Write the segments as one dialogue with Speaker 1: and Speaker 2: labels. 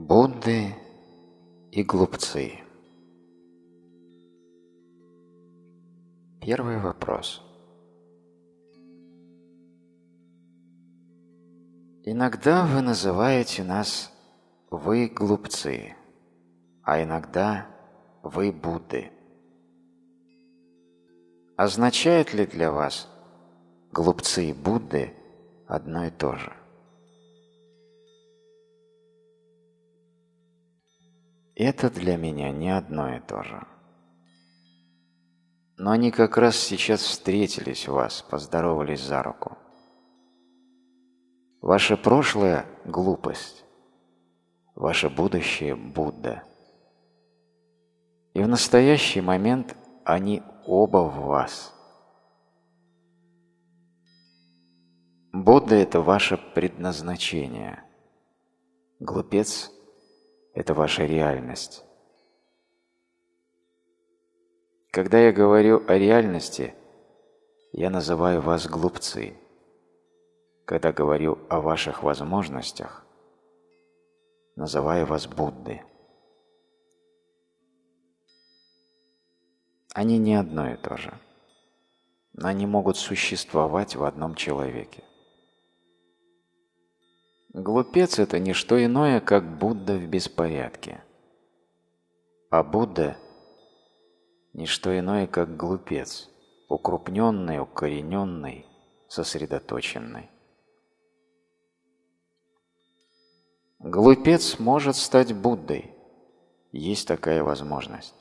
Speaker 1: Будды и глупцы. Первый вопрос. Иногда вы называете нас «вы глупцы», а иногда «вы Будды». Означает ли для вас «глупцы» и «Будды» одно и то же? Это для меня не одно и то же. Но они как раз сейчас встретились у вас, поздоровались за руку. Ваше прошлое – глупость. Ваше будущее – Будда. И в настоящий момент они оба в вас. Будда – это ваше предназначение. Глупец –– это ваша реальность. Когда я говорю о реальности, я называю вас глупцы. Когда говорю о ваших возможностях, называю вас Будды. Они не одно и то же, но они могут существовать в одном человеке. Глупец – это не что иное, как Будда в беспорядке. А Будда – не что иное, как глупец, укрупненный, укорененный, сосредоточенный. Глупец может стать Буддой. Есть такая возможность.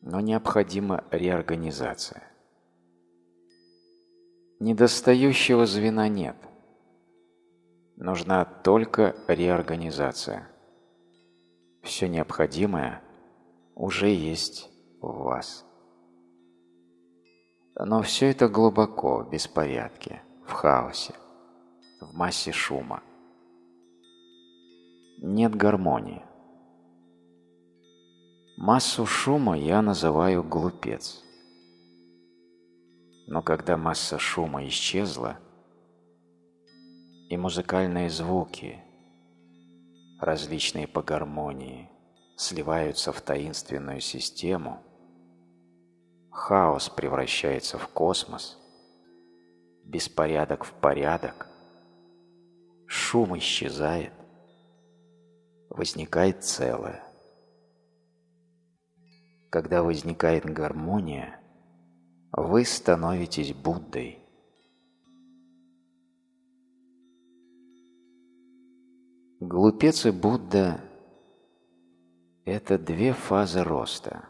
Speaker 1: Но необходима реорганизация. Недостающего звена нет – нужна только реорганизация. Все необходимое уже есть в вас. Но все это глубоко, в беспорядке, в хаосе, в массе шума. Нет гармонии. Массу шума я называю глупец. Но когда масса шума исчезла – и музыкальные звуки, различные по гармонии, сливаются в таинственную систему, хаос превращается в космос, беспорядок в порядок, шум исчезает, возникает целое. Когда возникает гармония, вы становитесь Буддой – Глупец и Будда – это две фазы роста.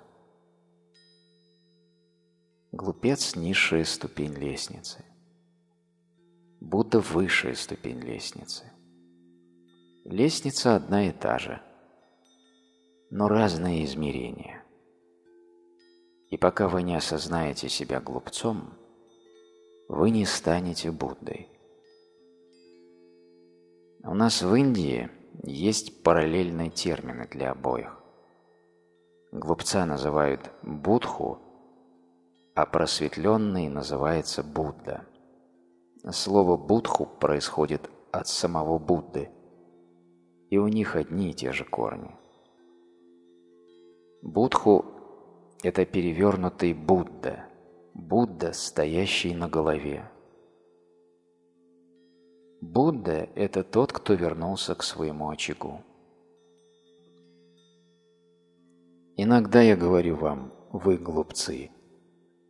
Speaker 1: Глупец – низшая ступень лестницы. Будда – высшая ступень лестницы. Лестница одна и та же, но разные измерения. И пока вы не осознаете себя глупцом, вы не станете Буддой. У нас в Индии есть параллельные термины для обоих. Глупца называют Будху, а просветленный называется Будда. Слово «будху» происходит от самого Будды, и у них одни и те же корни. Будху – это перевернутый Будда, Будда, стоящий на голове. Будда – это тот, кто вернулся к своему очагу. Иногда я говорю вам, вы глупцы,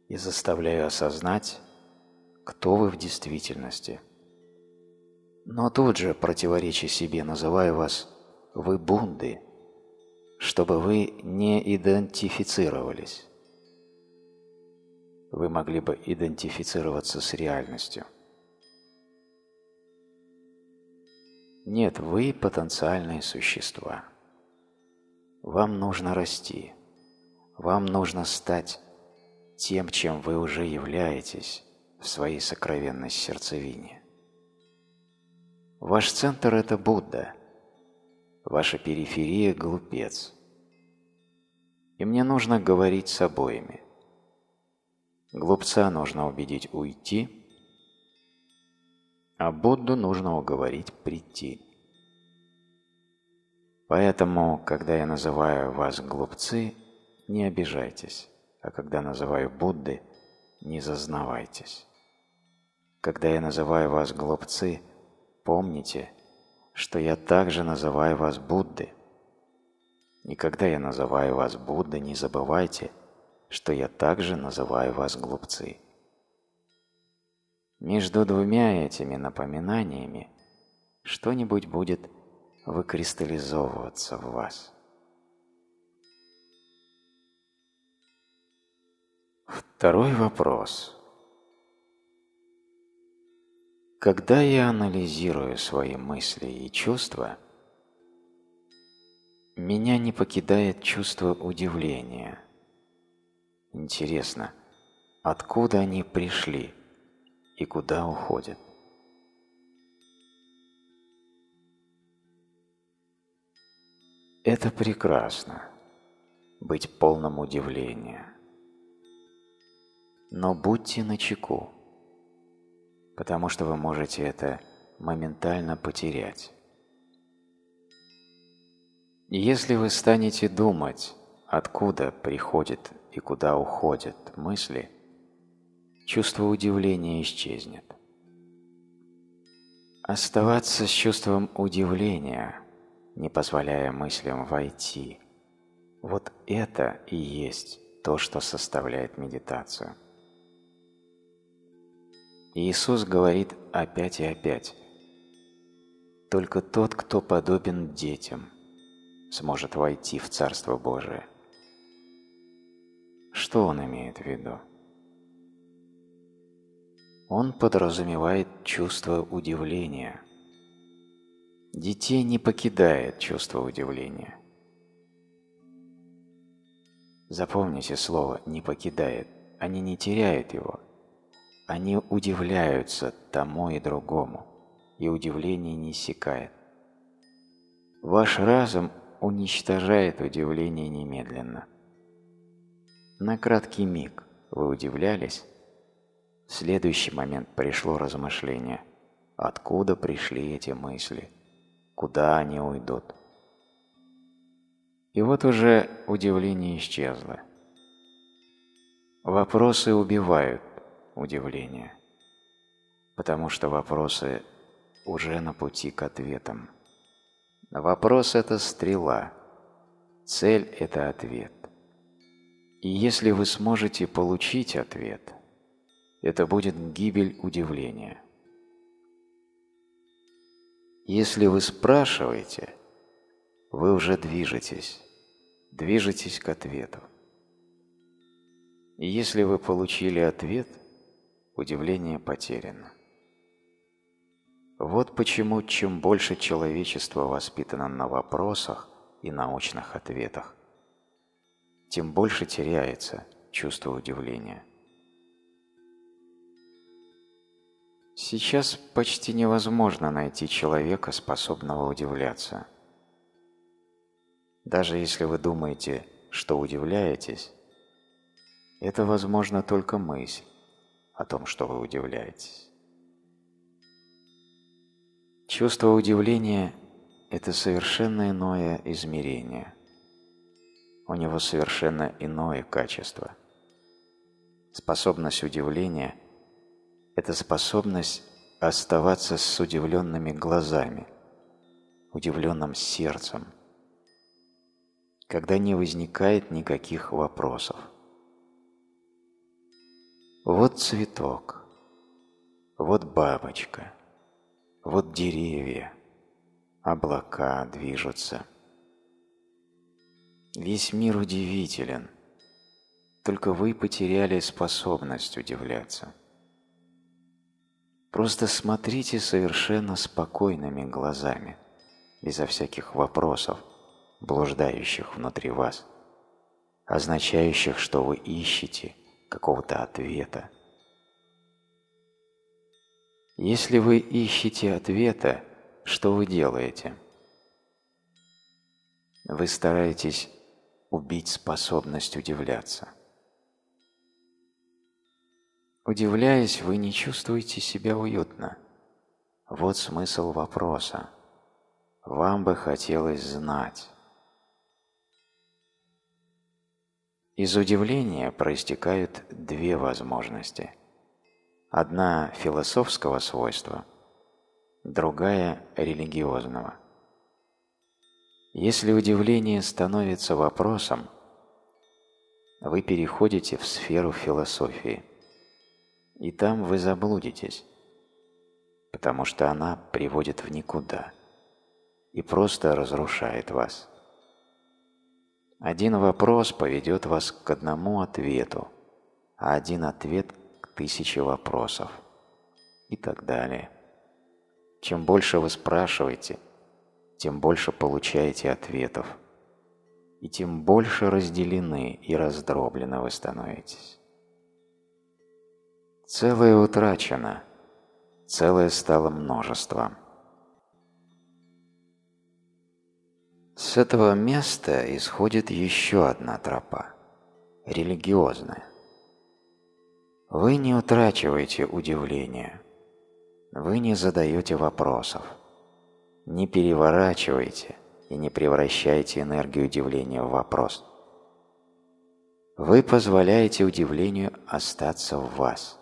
Speaker 1: и заставляю осознать, кто вы в действительности. Но тут же, противоречия себе, называю вас «вы Будды», чтобы вы не идентифицировались. Вы могли бы идентифицироваться с реальностью. Нет, вы потенциальные существа. Вам нужно расти. Вам нужно стать тем, чем вы уже являетесь в своей сокровенной сердцевине. Ваш центр – это Будда. Ваша периферия – глупец. И мне нужно говорить с обоими. Глупца нужно убедить уйти – а Будду нужно уговорить прийти. Поэтому, когда я называю вас глупцы, не обижайтесь, а когда называю Будды, не зазнавайтесь. Когда я называю вас глупцы, помните, что я также называю вас Будды. И когда я называю вас Будды, не забывайте, что я также называю вас глупцы. Между двумя этими напоминаниями что-нибудь будет выкристаллизовываться в вас. Второй вопрос. Когда я анализирую свои мысли и чувства, меня не покидает чувство удивления. Интересно, откуда они пришли? и куда уходит. Это прекрасно – быть полным удивления. Но будьте начеку, потому что вы можете это моментально потерять. Если вы станете думать, откуда приходят и куда уходят мысли, чувство удивления исчезнет. Оставаться с чувством удивления, не позволяя мыслям войти, вот это и есть то, что составляет медитацию. Иисус говорит опять и опять, «Только тот, кто подобен детям, сможет войти в Царство Божие». Что он имеет в виду? он подразумевает чувство удивления. Детей не покидает чувство удивления. Запомните слово «не покидает». Они не теряют его. Они удивляются тому и другому, и удивление не иссякает. Ваш разум уничтожает удивление немедленно. На краткий миг вы удивлялись, следующий момент пришло размышление. Откуда пришли эти мысли? Куда они уйдут? И вот уже удивление исчезло. Вопросы убивают удивление, потому что вопросы уже на пути к ответам. Вопрос – это стрела, цель – это ответ. И если вы сможете получить ответ – это будет гибель удивления. Если вы спрашиваете, вы уже движетесь, движетесь к ответу. И если вы получили ответ, удивление потеряно. Вот почему чем больше человечество воспитано на вопросах и научных ответах, тем больше теряется чувство удивления – Сейчас почти невозможно найти человека, способного удивляться. Даже если вы думаете, что удивляетесь, это возможно только мысль о том, что вы удивляетесь. Чувство удивления – это совершенно иное измерение. У него совершенно иное качество. Способность удивления –– это способность оставаться с удивленными глазами, удивленным сердцем, когда не возникает никаких вопросов. Вот цветок, вот бабочка, вот деревья, облака движутся. Весь мир удивителен, только вы потеряли способность удивляться – Просто смотрите совершенно спокойными глазами, безо всяких вопросов, блуждающих внутри вас, означающих, что вы ищете какого-то ответа. Если вы ищете ответа, что вы делаете? Вы стараетесь убить способность удивляться – Удивляясь, вы не чувствуете себя уютно. Вот смысл вопроса. Вам бы хотелось знать. Из удивления проистекают две возможности. Одна философского свойства, другая религиозного. Если удивление становится вопросом, вы переходите в сферу философии – и там вы заблудитесь, потому что она приводит в никуда и просто разрушает вас. Один вопрос поведет вас к одному ответу, а один ответ к тысяче вопросов и так далее. Чем больше вы спрашиваете, тем больше получаете ответов, и тем больше разделены и раздроблены вы становитесь. Целое утрачено, целое стало множеством. С этого места исходит еще одна тропа – религиозная. Вы не утрачиваете удивления, вы не задаете вопросов, не переворачиваете и не превращаете энергию удивления в вопрос. Вы позволяете удивлению остаться в вас –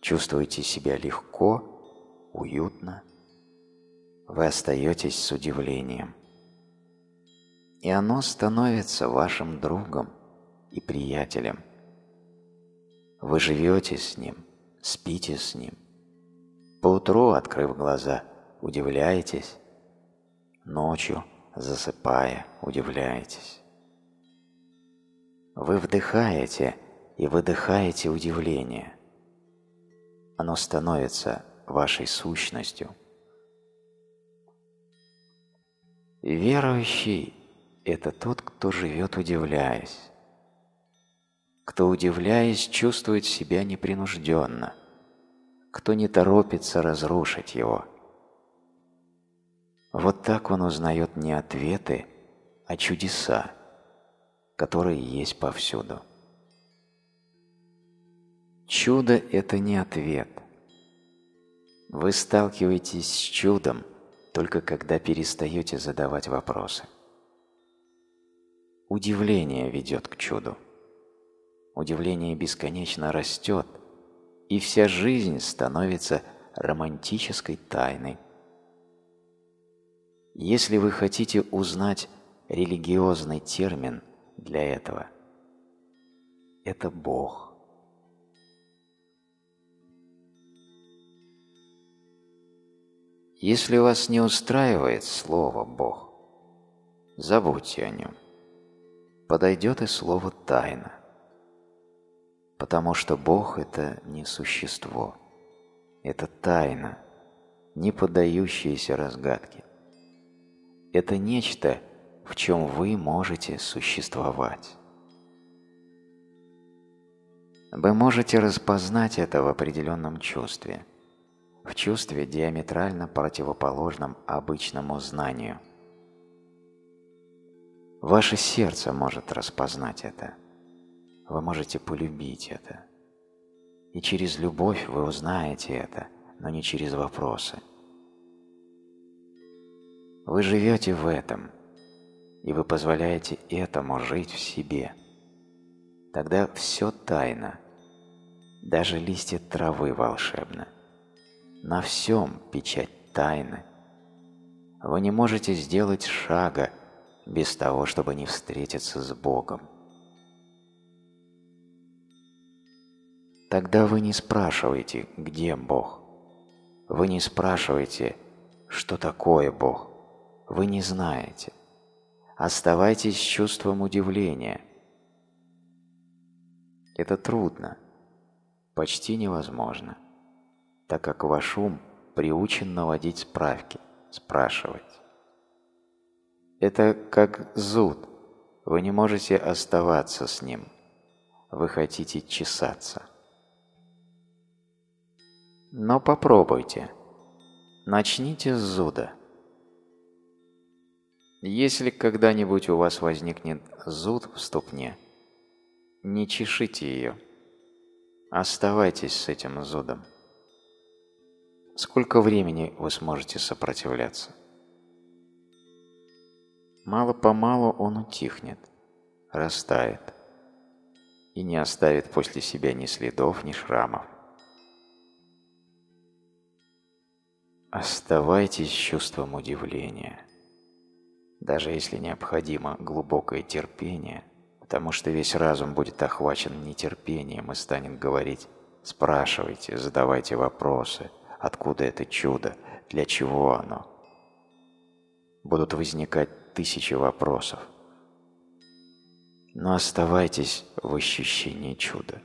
Speaker 1: Чувствуете себя легко, уютно. Вы остаетесь с удивлением. И оно становится вашим другом и приятелем. Вы живете с ним, спите с ним. Поутру, открыв глаза, удивляетесь. Ночью, засыпая, удивляетесь. Вы вдыхаете и выдыхаете удивление – оно становится вашей сущностью. Верующий – это тот, кто живет удивляясь. Кто, удивляясь, чувствует себя непринужденно, кто не торопится разрушить его. Вот так он узнает не ответы, а чудеса, которые есть повсюду. Чудо – это не ответ. Вы сталкиваетесь с чудом, только когда перестаете задавать вопросы. Удивление ведет к чуду. Удивление бесконечно растет, и вся жизнь становится романтической тайной. Если вы хотите узнать религиозный термин для этого, это Бог – Если вас не устраивает слово «Бог», забудьте о нем. Подойдет и слово «тайна», потому что Бог – это не существо, это тайна, не поддающаяся разгадке. Это нечто, в чем вы можете существовать. Вы можете распознать это в определенном чувстве – в чувстве, диаметрально противоположном обычному знанию. Ваше сердце может распознать это. Вы можете полюбить это. И через любовь вы узнаете это, но не через вопросы. Вы живете в этом, и вы позволяете этому жить в себе. Тогда все тайно, даже листья травы волшебно – на всем печать тайны. Вы не можете сделать шага без того, чтобы не встретиться с Богом. Тогда вы не спрашиваете, где Бог. Вы не спрашиваете, что такое Бог. Вы не знаете. Оставайтесь с чувством удивления. Это трудно, почти невозможно так как ваш ум приучен наводить справки, спрашивать. Это как зуд, вы не можете оставаться с ним, вы хотите чесаться. Но попробуйте, начните с зуда. Если когда-нибудь у вас возникнет зуд в ступне, не чешите ее, оставайтесь с этим зудом сколько времени вы сможете сопротивляться. Мало-помалу он утихнет, растает и не оставит после себя ни следов, ни шрамов. Оставайтесь с чувством удивления, даже если необходимо глубокое терпение, потому что весь разум будет охвачен нетерпением и станет говорить «спрашивайте, задавайте вопросы», откуда это чудо, для чего оно. Будут возникать тысячи вопросов. Но оставайтесь в ощущении чуда.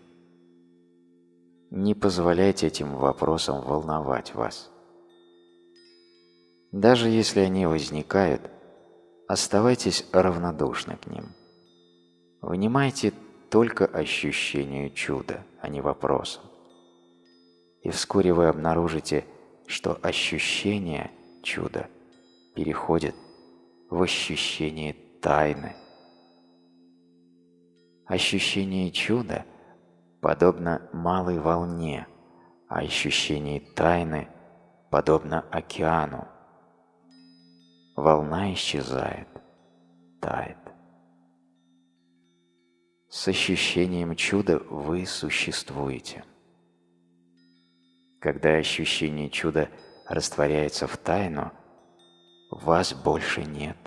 Speaker 1: Не позволяйте этим вопросам волновать вас. Даже если они возникают, оставайтесь равнодушны к ним. Внимайте только ощущению чуда, а не вопросам и вскоре вы обнаружите, что ощущение чуда переходит в ощущение тайны. Ощущение чуда подобно малой волне, а ощущение тайны подобно океану. Волна исчезает, тает. С ощущением чуда вы существуете – когда ощущение чуда растворяется в тайну, вас больше нет.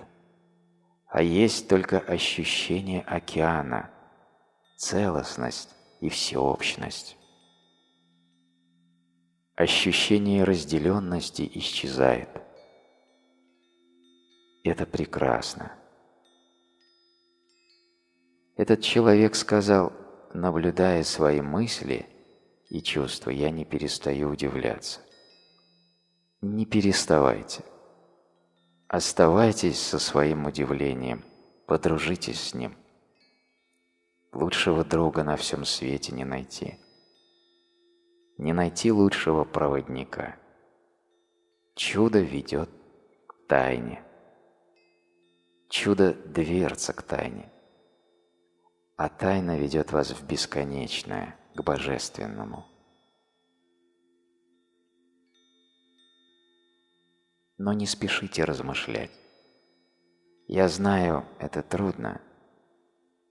Speaker 1: А есть только ощущение океана, целостность и всеобщность. Ощущение разделенности исчезает. Это прекрасно. Этот человек сказал, наблюдая свои мысли – и чувства, я не перестаю удивляться. Не переставайте. Оставайтесь со своим удивлением, подружитесь с ним. Лучшего друга на всем свете не найти. Не найти лучшего проводника. Чудо ведет к тайне. Чудо – дверца к тайне. А тайна ведет вас в бесконечное – к Божественному. Но не спешите размышлять. Я знаю, это трудно,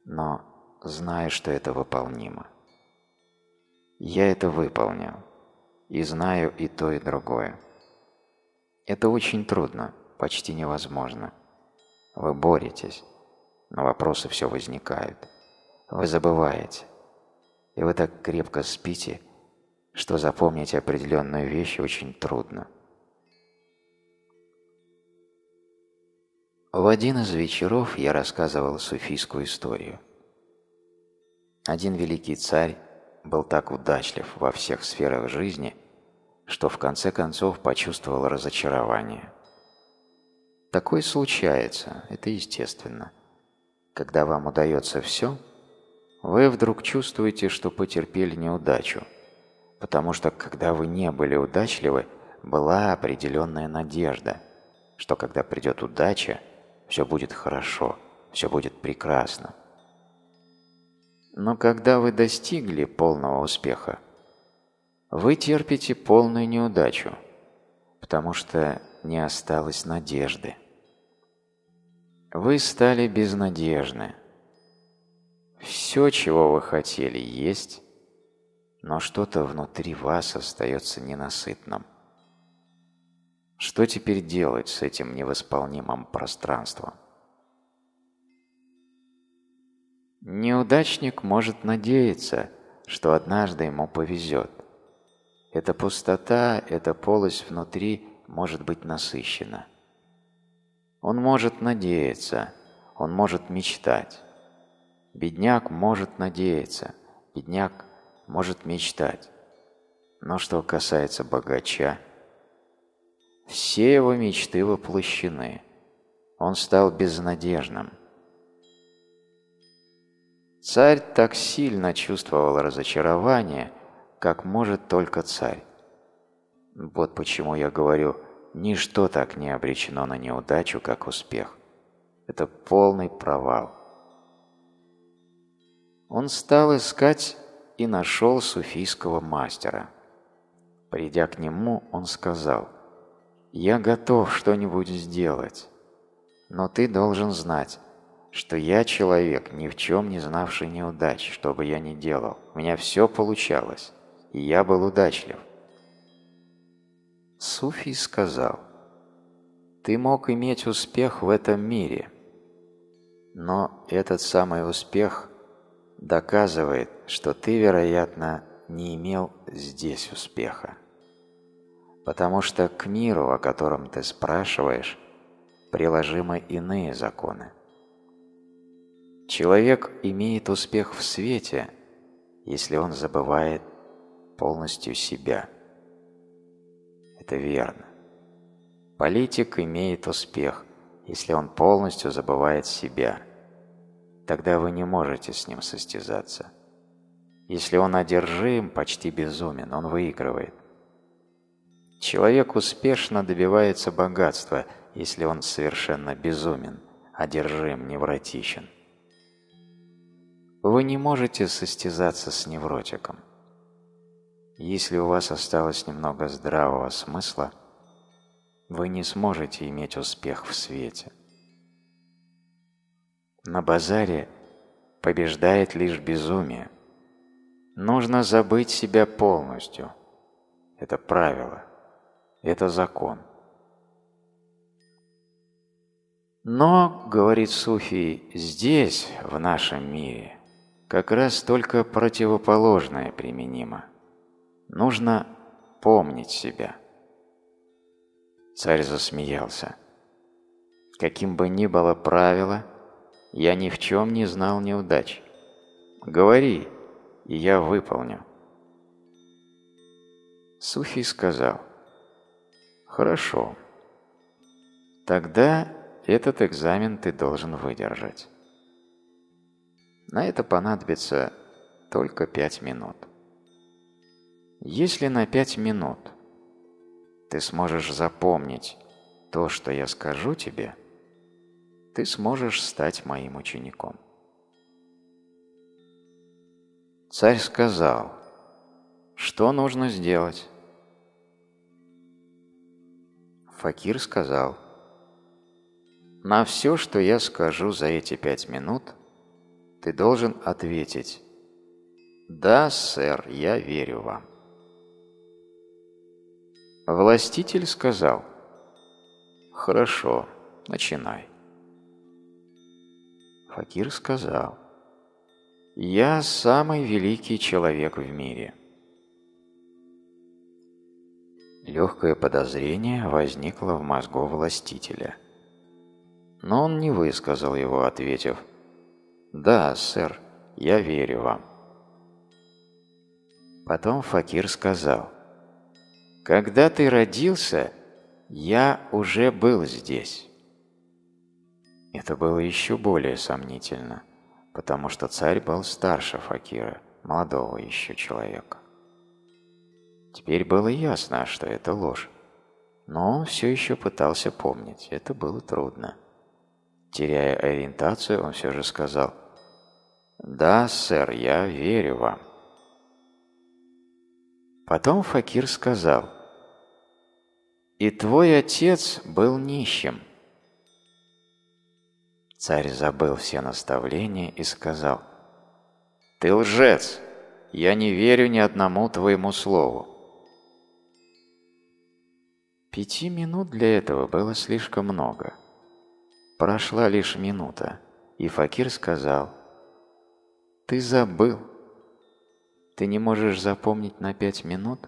Speaker 1: но знаю, что это выполнимо. Я это выполнил и знаю и то, и другое. Это очень трудно, почти невозможно. Вы боретесь, но вопросы все возникают. Вы забываете, и вы так крепко спите, что запомнить определенную вещь очень трудно. В один из вечеров я рассказывал суфийскую историю. Один великий царь был так удачлив во всех сферах жизни, что в конце концов почувствовал разочарование. Такое случается, это естественно. Когда вам удается все – вы вдруг чувствуете, что потерпели неудачу, потому что когда вы не были удачливы, была определенная надежда, что когда придет удача, все будет хорошо, все будет прекрасно. Но когда вы достигли полного успеха, вы терпите полную неудачу, потому что не осталось надежды. Вы стали безнадежны – все, чего вы хотели есть, но что-то внутри вас остается ненасытным. Что теперь делать с этим невосполнимым пространством? Неудачник может надеяться, что однажды ему повезет. Эта пустота, эта полость внутри может быть насыщена. Он может надеяться, он может мечтать. Бедняк может надеяться, бедняк может мечтать. Но что касается богача, все его мечты воплощены. Он стал безнадежным. Царь так сильно чувствовал разочарование, как может только царь. Вот почему я говорю, ничто так не обречено на неудачу, как успех. Это полный провал он стал искать и нашел суфийского мастера. Придя к нему, он сказал, «Я готов что-нибудь сделать, но ты должен знать, что я человек, ни в чем не знавший неудач, что бы я ни делал. У меня все получалось, и я был удачлив». Суфий сказал, «Ты мог иметь успех в этом мире, но этот самый успех – доказывает, что ты, вероятно, не имел здесь успеха. Потому что к миру, о котором ты спрашиваешь, приложимы иные законы. Человек имеет успех в свете, если он забывает полностью себя. Это верно. Политик имеет успех, если он полностью забывает себя тогда вы не можете с ним состязаться. Если он одержим, почти безумен, он выигрывает. Человек успешно добивается богатства, если он совершенно безумен, одержим, невротичен. Вы не можете состязаться с невротиком. Если у вас осталось немного здравого смысла, вы не сможете иметь успех в свете на базаре побеждает лишь безумие. Нужно забыть себя полностью. Это правило. Это закон. Но, говорит Суфий, здесь, в нашем мире, как раз только противоположное применимо. Нужно помнить себя. Царь засмеялся. Каким бы ни было правило – я ни в чем не знал неудач. Говори, и я выполню. Суфий сказал. Хорошо. Тогда этот экзамен ты должен выдержать. На это понадобится только пять минут. Если на пять минут ты сможешь запомнить то, что я скажу тебе – ты сможешь стать моим учеником. Царь сказал, что нужно сделать? Факир сказал, на все, что я скажу за эти пять минут, ты должен ответить, да, сэр, я верю вам. Властитель сказал, хорошо, начинай. Факир сказал, «Я самый великий человек в мире». Легкое подозрение возникло в мозгу властителя. Но он не высказал его, ответив, «Да, сэр, я верю вам». Потом Факир сказал, «Когда ты родился, я уже был здесь». Это было еще более сомнительно, потому что царь был старше Факира, молодого еще человека. Теперь было ясно, что это ложь. Но он все еще пытался помнить, это было трудно. Теряя ориентацию, он все же сказал, «Да, сэр, я верю вам». Потом Факир сказал, «И твой отец был нищим, Царь забыл все наставления и сказал, «Ты лжец! Я не верю ни одному твоему слову!» Пяти минут для этого было слишком много. Прошла лишь минута, и Факир сказал, «Ты забыл! Ты не можешь запомнить на пять минут?»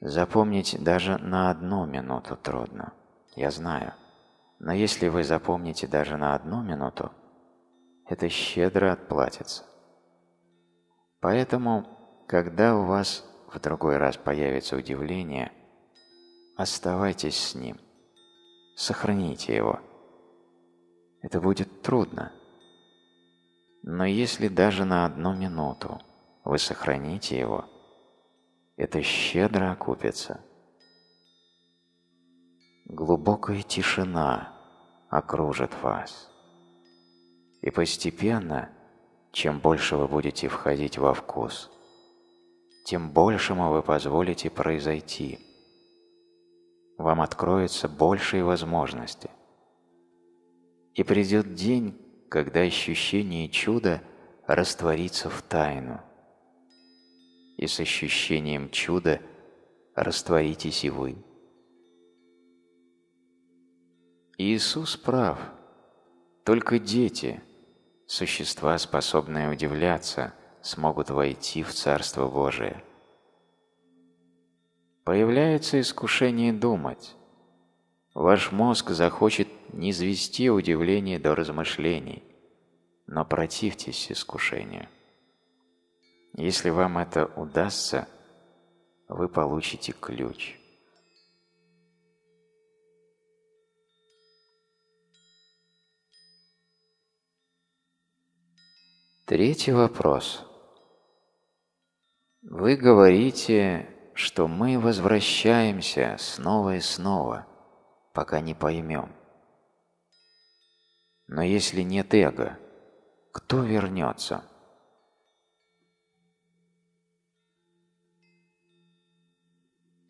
Speaker 1: Запомнить даже на одну минуту трудно, я знаю. Но если вы запомните даже на одну минуту, это щедро отплатится. Поэтому, когда у вас в другой раз появится удивление, оставайтесь с ним, сохраните его. Это будет трудно. Но если даже на одну минуту вы сохраните его, это щедро окупится. Глубокая тишина – окружит вас. И постепенно, чем больше вы будете входить во вкус, тем большему вы позволите произойти. Вам откроются большие возможности. И придет день, когда ощущение чуда растворится в тайну. И с ощущением чуда растворитесь и вы. Иисус прав. Только дети, существа, способные удивляться, смогут войти в Царство Божие. Появляется искушение думать. Ваш мозг захочет низвести удивление до размышлений, но противьтесь искушению. Если вам это удастся, вы получите ключ. Третий вопрос. Вы говорите, что мы возвращаемся снова и снова, пока не поймем. Но если нет эго, кто вернется?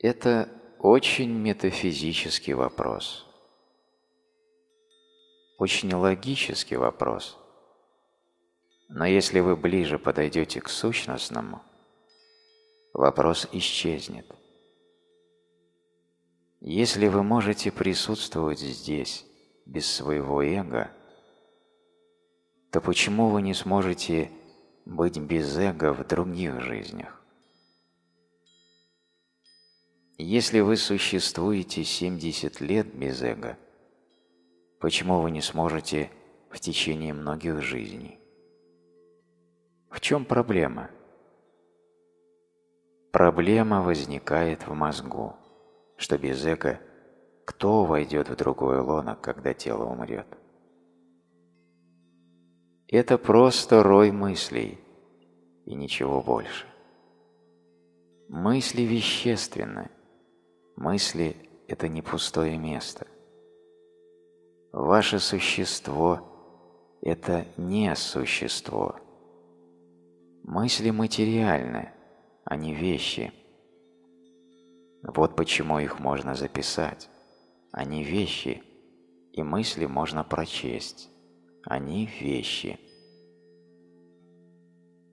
Speaker 1: Это очень метафизический вопрос. Очень логический вопрос – но если вы ближе подойдете к сущностному, вопрос исчезнет. Если вы можете присутствовать здесь без своего эго, то почему вы не сможете быть без эго в других жизнях? Если вы существуете 70 лет без эго, почему вы не сможете в течение многих жизней? В чем проблема? Проблема возникает в мозгу, что без эго кто войдет в другой лоно, когда тело умрет? Это просто рой мыслей и ничего больше. Мысли вещественны. Мысли – это не пустое место. Ваше существо – это не существо – Мысли материальны, а не вещи. Вот почему их можно записать. Они вещи, и мысли можно прочесть. Они вещи.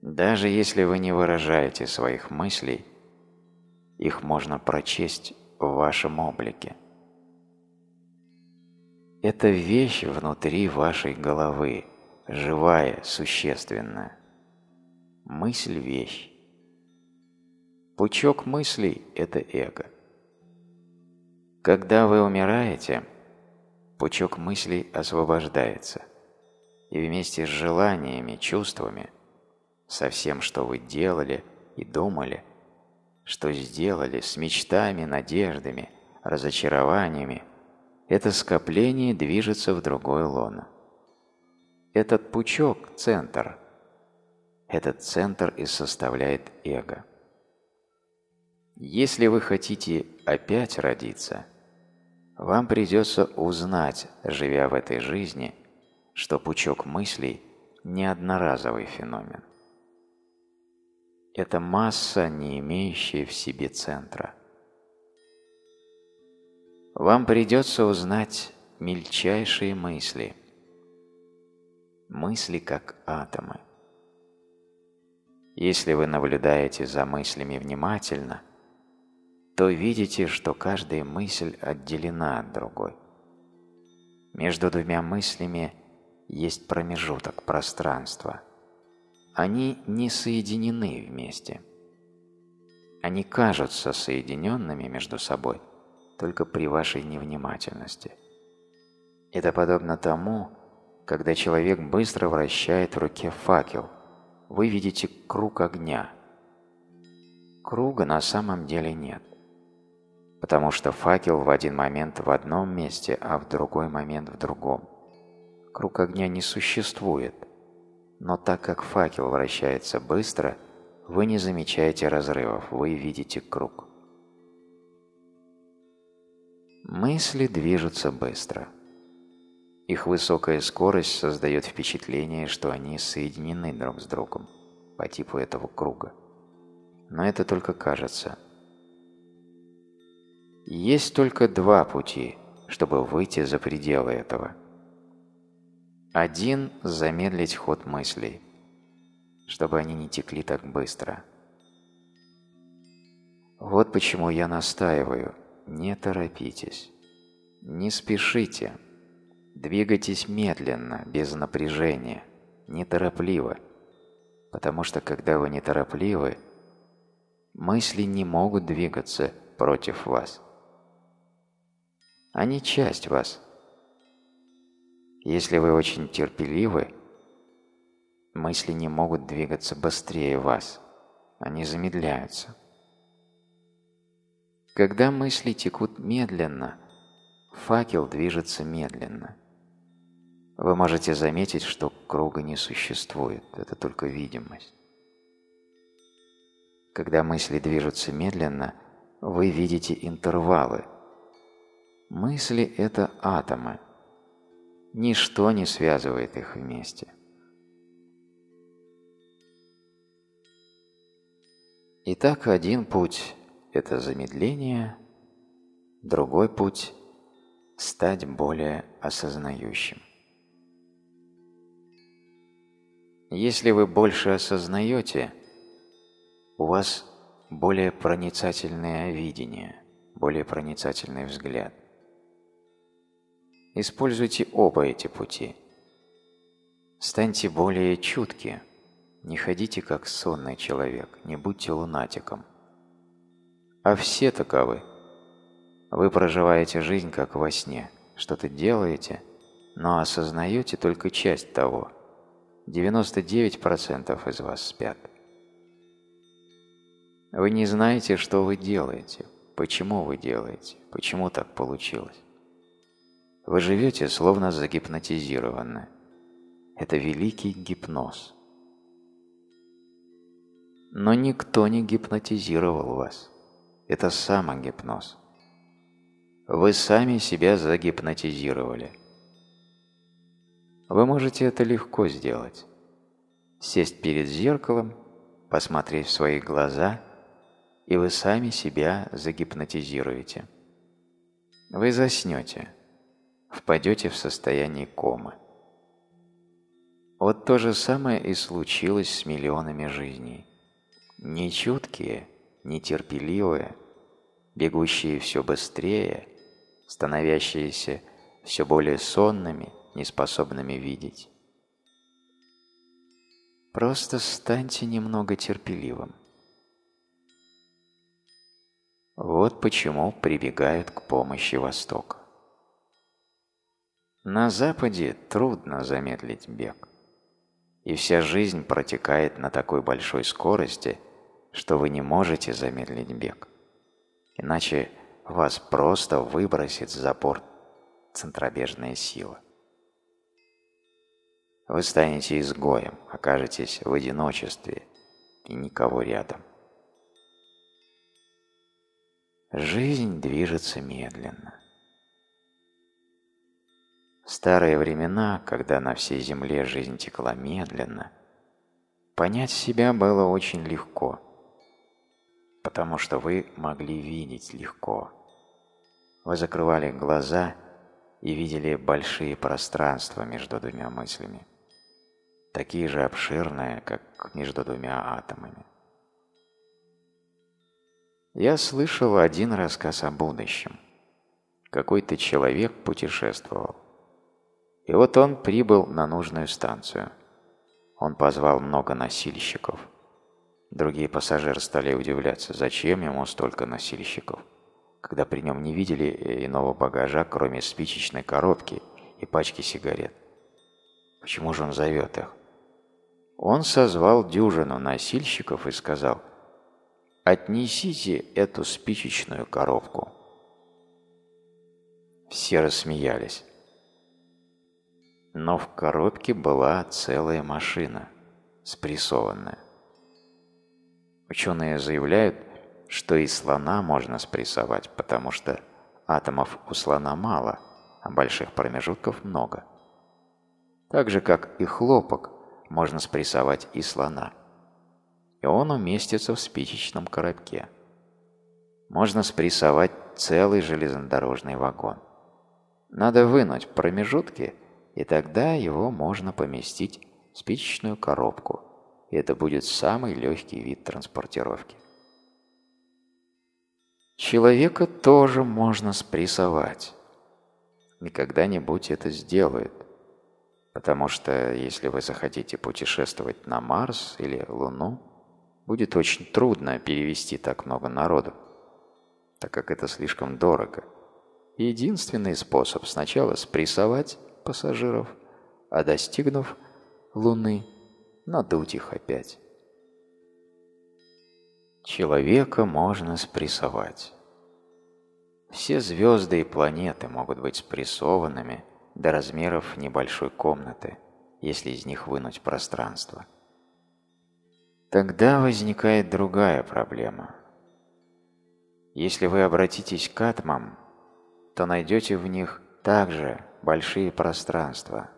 Speaker 1: Даже если вы не выражаете своих мыслей, их можно прочесть в вашем облике. Это вещь внутри вашей головы, живая, существенная. Мысль – вещь. Пучок мыслей – это эго. Когда вы умираете, пучок мыслей освобождается, и вместе с желаниями, чувствами, со всем, что вы делали и думали, что сделали с мечтами, надеждами, разочарованиями, это скопление движется в другой лоно. Этот пучок – центр – этот центр и составляет эго. Если вы хотите опять родиться, вам придется узнать, живя в этой жизни, что пучок мыслей – не одноразовый феномен. Это масса, не имеющая в себе центра. Вам придется узнать мельчайшие мысли. Мысли как атомы – если вы наблюдаете за мыслями внимательно, то видите, что каждая мысль отделена от другой. Между двумя мыслями есть промежуток пространства. Они не соединены вместе. Они кажутся соединенными между собой только при вашей невнимательности. Это подобно тому, когда человек быстро вращает в руке факел – вы видите круг огня. Круга на самом деле нет, потому что факел в один момент в одном месте, а в другой момент в другом. Круг огня не существует, но так как факел вращается быстро, вы не замечаете разрывов, вы видите круг. Мысли движутся быстро – их высокая скорость создает впечатление, что они соединены друг с другом по типу этого круга. Но это только кажется. Есть только два пути, чтобы выйти за пределы этого. Один – замедлить ход мыслей, чтобы они не текли так быстро. Вот почему я настаиваю – не торопитесь, не спешите – Двигайтесь медленно, без напряжения, неторопливо, потому что когда вы неторопливы, мысли не могут двигаться против вас. Они часть вас. Если вы очень терпеливы, мысли не могут двигаться быстрее вас, они замедляются. Когда мысли текут медленно, факел движется медленно – вы можете заметить, что круга не существует, это только видимость. Когда мысли движутся медленно, вы видите интервалы. Мысли – это атомы. Ничто не связывает их вместе. Итак, один путь – это замедление, другой путь – стать более осознающим. Если вы больше осознаете, у вас более проницательное видение, более проницательный взгляд. Используйте оба эти пути. Станьте более чутки. Не ходите как сонный человек, не будьте лунатиком. А все таковы. Вы проживаете жизнь как во сне, что-то делаете, но осознаете только часть того – 99% из вас спят. Вы не знаете, что вы делаете, почему вы делаете, почему так получилось. Вы живете словно загипнотизированно. Это великий гипноз. Но никто не гипнотизировал вас. Это самогипноз. Вы сами себя загипнотизировали – вы можете это легко сделать. Сесть перед зеркалом, посмотреть в свои глаза, и вы сами себя загипнотизируете. Вы заснете, впадете в состояние комы. Вот то же самое и случилось с миллионами жизней. Нечуткие, нетерпеливые, бегущие все быстрее, становящиеся все более сонными – неспособными видеть. Просто станьте немного терпеливым. Вот почему прибегают к помощи Востока. На Западе трудно замедлить бег, и вся жизнь протекает на такой большой скорости, что вы не можете замедлить бег. Иначе вас просто выбросит за порт центробежная сила. Вы станете изгоем, окажетесь в одиночестве и никого рядом. Жизнь движется медленно. В старые времена, когда на всей земле жизнь текла медленно, понять себя было очень легко, потому что вы могли видеть легко. Вы закрывали глаза и видели большие пространства между двумя мыслями такие же обширные, как между двумя атомами. Я слышал один рассказ о будущем. Какой-то человек путешествовал. И вот он прибыл на нужную станцию. Он позвал много носильщиков. Другие пассажиры стали удивляться, зачем ему столько носильщиков, когда при нем не видели иного багажа, кроме спичечной коробки и пачки сигарет. Почему же он зовет их? Он созвал дюжину носильщиков и сказал, «Отнесите эту спичечную коробку». Все рассмеялись. Но в коробке была целая машина, спрессованная. Ученые заявляют, что и слона можно спрессовать, потому что атомов у слона мало, а больших промежутков много. Так же, как и хлопок – можно спрессовать и слона. И он уместится в спичечном коробке. Можно спрессовать целый железнодорожный вагон. Надо вынуть промежутки, и тогда его можно поместить в спичечную коробку. И это будет самый легкий вид транспортировки. Человека тоже можно спрессовать. И когда-нибудь это сделают. Потому что если вы захотите путешествовать на Марс или Луну, будет очень трудно перевести так много народу, так как это слишком дорого. Единственный способ сначала спрессовать пассажиров, а достигнув Луны, надуть их опять. Человека можно спрессовать. Все звезды и планеты могут быть спрессованными – до размеров небольшой комнаты, если из них вынуть пространство. Тогда возникает другая проблема. Если вы обратитесь к атмам, то найдете в них также большие пространства.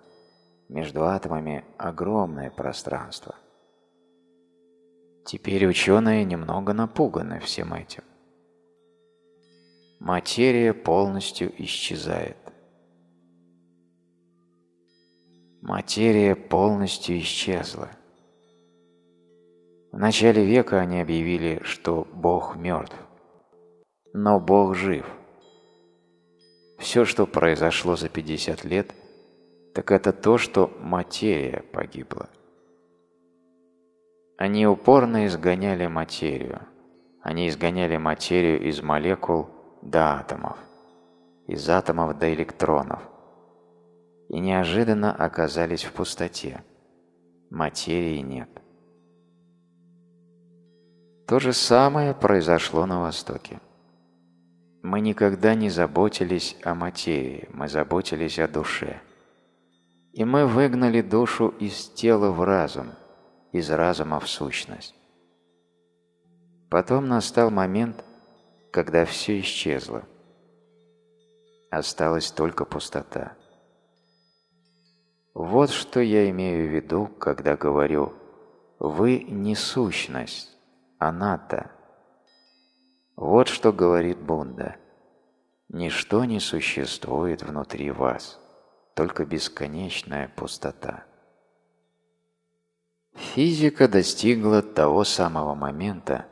Speaker 1: Между атомами огромное пространство. Теперь ученые немного напуганы всем этим. Материя полностью исчезает. материя полностью исчезла. В начале века они объявили, что Бог мертв. Но Бог жив. Все, что произошло за 50 лет, так это то, что материя погибла. Они упорно изгоняли материю. Они изгоняли материю из молекул до атомов, из атомов до электронов – и неожиданно оказались в пустоте. Материи нет. То же самое произошло на Востоке. Мы никогда не заботились о материи, мы заботились о душе. И мы выгнали душу из тела в разум, из разума в сущность. Потом настал момент, когда все исчезло. Осталась только пустота. Вот что я имею в виду, когда говорю «Вы не сущность, аната». Вот что говорит Бунда: Ничто не существует внутри вас, только бесконечная пустота. Физика достигла того самого момента,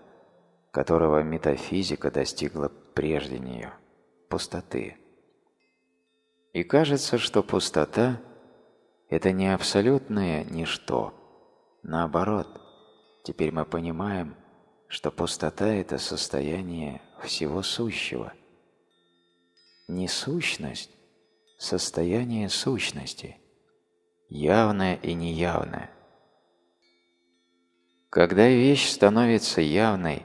Speaker 1: которого метафизика достигла прежде нее – пустоты. И кажется, что пустота – это не абсолютное ничто. Наоборот, теперь мы понимаем, что пустота – это состояние всего сущего. Несущность – состояние сущности, явное и неявное. Когда вещь становится явной,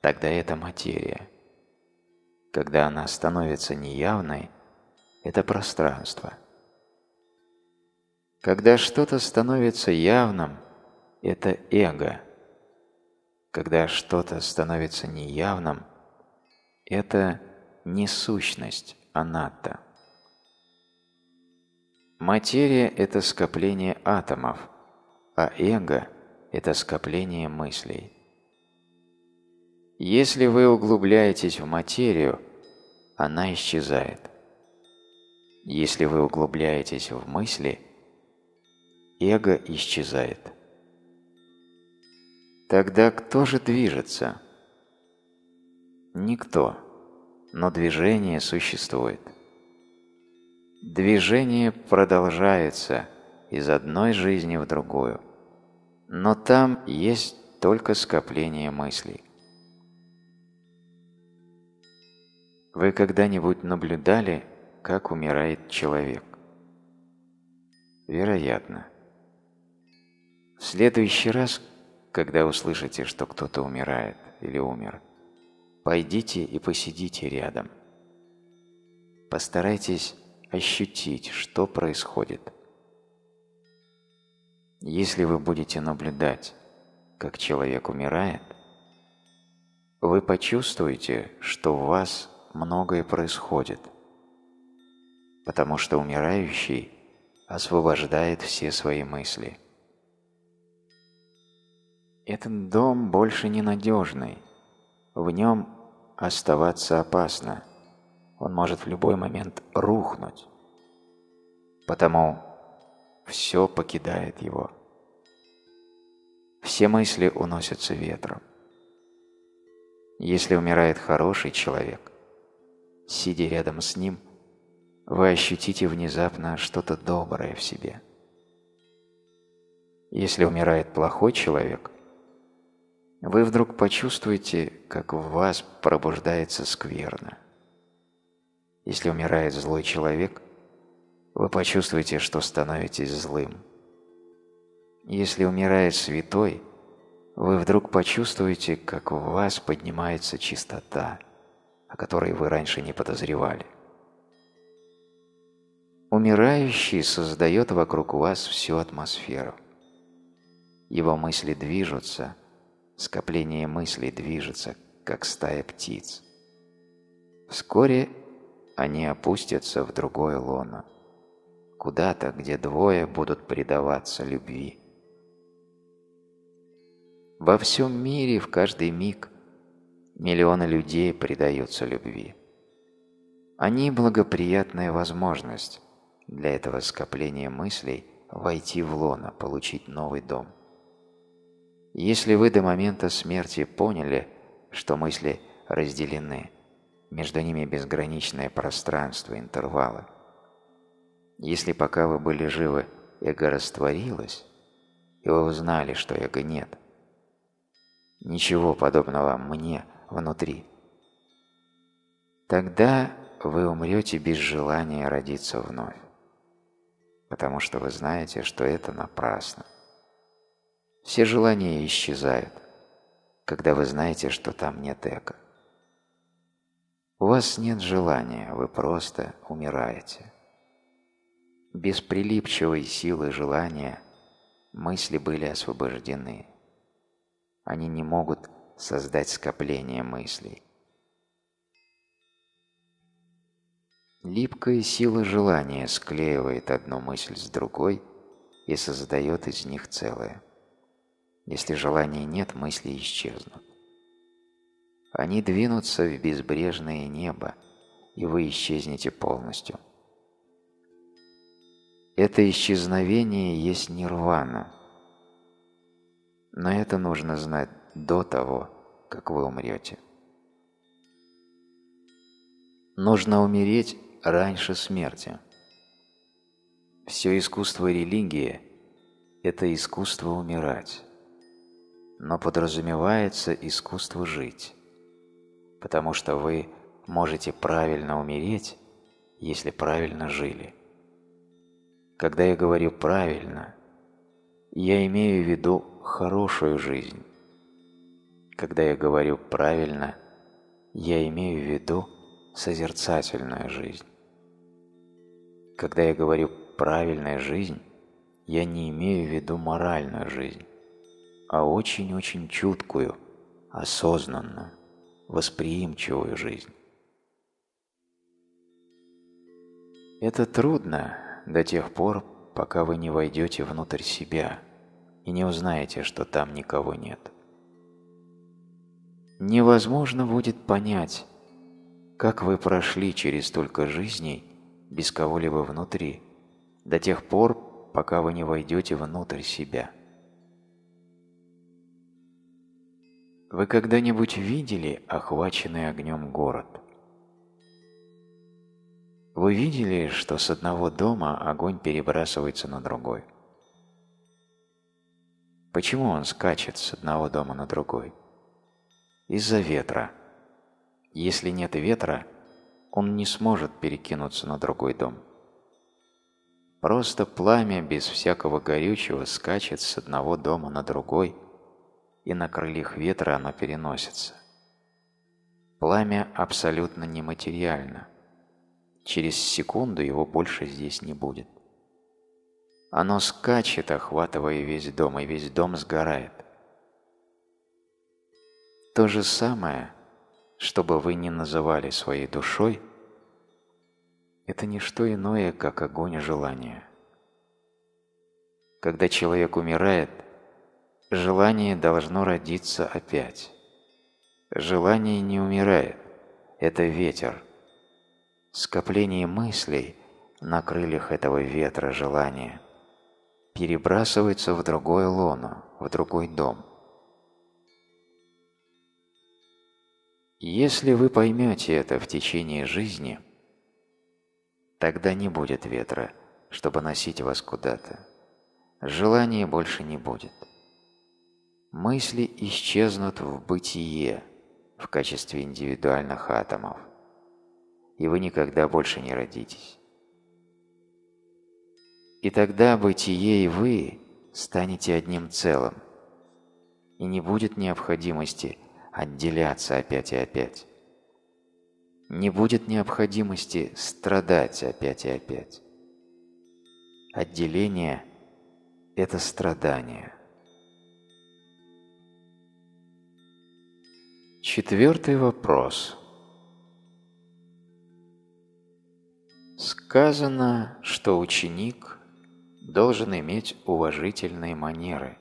Speaker 1: тогда это материя. Когда она становится неявной, это пространство – когда что-то становится явным, это эго. Когда что-то становится неявным, это не сущность, анатта. Материя – это скопление атомов, а эго – это скопление мыслей. Если вы углубляетесь в материю, она исчезает. Если вы углубляетесь в мысли – эго исчезает. Тогда кто же движется? Никто, но движение существует. Движение продолжается из одной жизни в другую, но там есть только скопление мыслей. Вы когда-нибудь наблюдали, как умирает человек? Вероятно. В следующий раз, когда услышите, что кто-то умирает или умер, пойдите и посидите рядом. Постарайтесь ощутить, что происходит. Если вы будете наблюдать, как человек умирает, вы почувствуете, что у вас многое происходит, потому что умирающий освобождает все свои мысли – этот дом больше ненадежный. В нем оставаться опасно. Он может в любой момент рухнуть. Потому все покидает его. Все мысли уносятся ветром. Если умирает хороший человек, сидя рядом с ним, вы ощутите внезапно что-то доброе в себе. Если умирает плохой человек – вы вдруг почувствуете, как в вас пробуждается скверно. Если умирает злой человек, вы почувствуете, что становитесь злым. Если умирает святой, вы вдруг почувствуете, как в вас поднимается чистота, о которой вы раньше не подозревали. Умирающий создает вокруг вас всю атмосферу. Его мысли движутся – Скопление мыслей движется, как стая птиц. Вскоре они опустятся в другое лоно, куда-то, где двое будут предаваться любви. Во всем мире в каждый миг миллионы людей предаются любви. Они – благоприятная возможность для этого скопления мыслей войти в лоно, получить новый дом. Если вы до момента смерти поняли, что мысли разделены, между ними безграничное пространство, интервалы. Если пока вы были живы, эго растворилось, и вы узнали, что эго нет. Ничего подобного мне внутри. Тогда вы умрете без желания родиться вновь, потому что вы знаете, что это напрасно все желания исчезают, когда вы знаете, что там нет эго. У вас нет желания, вы просто умираете. Без прилипчивой силы желания мысли были освобождены. Они не могут создать скопление мыслей. Липкая сила желания склеивает одну мысль с другой и создает из них целое. Если желаний нет, мысли исчезнут. Они двинутся в безбрежное небо, и вы исчезнете полностью. Это исчезновение есть нирвана. Но это нужно знать до того, как вы умрете. Нужно умереть раньше смерти. Все искусство религии – это искусство умирать но подразумевается искусство жить, потому что вы можете правильно умереть, если правильно жили. Когда я говорю «правильно», я имею в виду хорошую жизнь. Когда я говорю «правильно», я имею в виду созерцательную жизнь. Когда я говорю «правильная жизнь», я не имею в виду моральную жизнь а очень-очень чуткую, осознанную, восприимчивую жизнь. Это трудно до тех пор, пока вы не войдете внутрь себя и не узнаете, что там никого нет. Невозможно будет понять, как вы прошли через столько жизней без кого-либо внутри, до тех пор, пока вы не войдете внутрь себя – Вы когда-нибудь видели охваченный огнем город? Вы видели, что с одного дома огонь перебрасывается на другой? Почему он скачет с одного дома на другой? Из-за ветра. Если нет ветра, он не сможет перекинуться на другой дом. Просто пламя без всякого горючего скачет с одного дома на другой – и на крыльях ветра оно переносится. Пламя абсолютно нематериально. Через секунду его больше здесь не будет. Оно скачет, охватывая весь дом, и весь дом сгорает. То же самое, что бы вы ни называли своей душой, это не что иное, как огонь желания. Когда человек умирает – Желание должно родиться опять. Желание не умирает. Это ветер. Скопление мыслей на крыльях этого ветра желания перебрасывается в другое лоно, в другой дом. Если вы поймете это в течение жизни, тогда не будет ветра, чтобы носить вас куда-то. Желания больше не будет мысли исчезнут в бытие в качестве индивидуальных атомов, и вы никогда больше не родитесь. И тогда бытие и вы станете одним целым, и не будет необходимости отделяться опять и опять. Не будет необходимости страдать опять и опять. Отделение – это страдание. Четвертый вопрос. Сказано, что ученик должен иметь уважительные манеры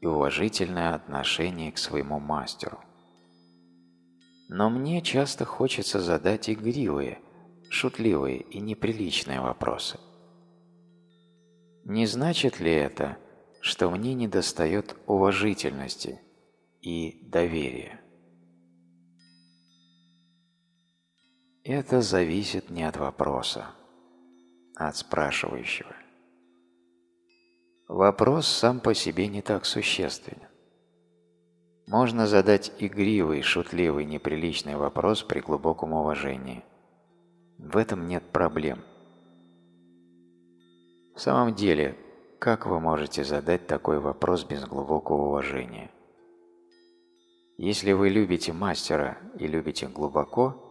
Speaker 1: и уважительное отношение к своему мастеру. Но мне часто хочется задать игривые, шутливые и неприличные вопросы. Не значит ли это, что мне недостает уважительности и доверия? Это зависит не от вопроса, а от спрашивающего. Вопрос сам по себе не так существенен. Можно задать игривый, шутливый, неприличный вопрос при глубоком уважении. В этом нет проблем. В самом деле, как вы можете задать такой вопрос без глубокого уважения? Если вы любите мастера и любите глубоко,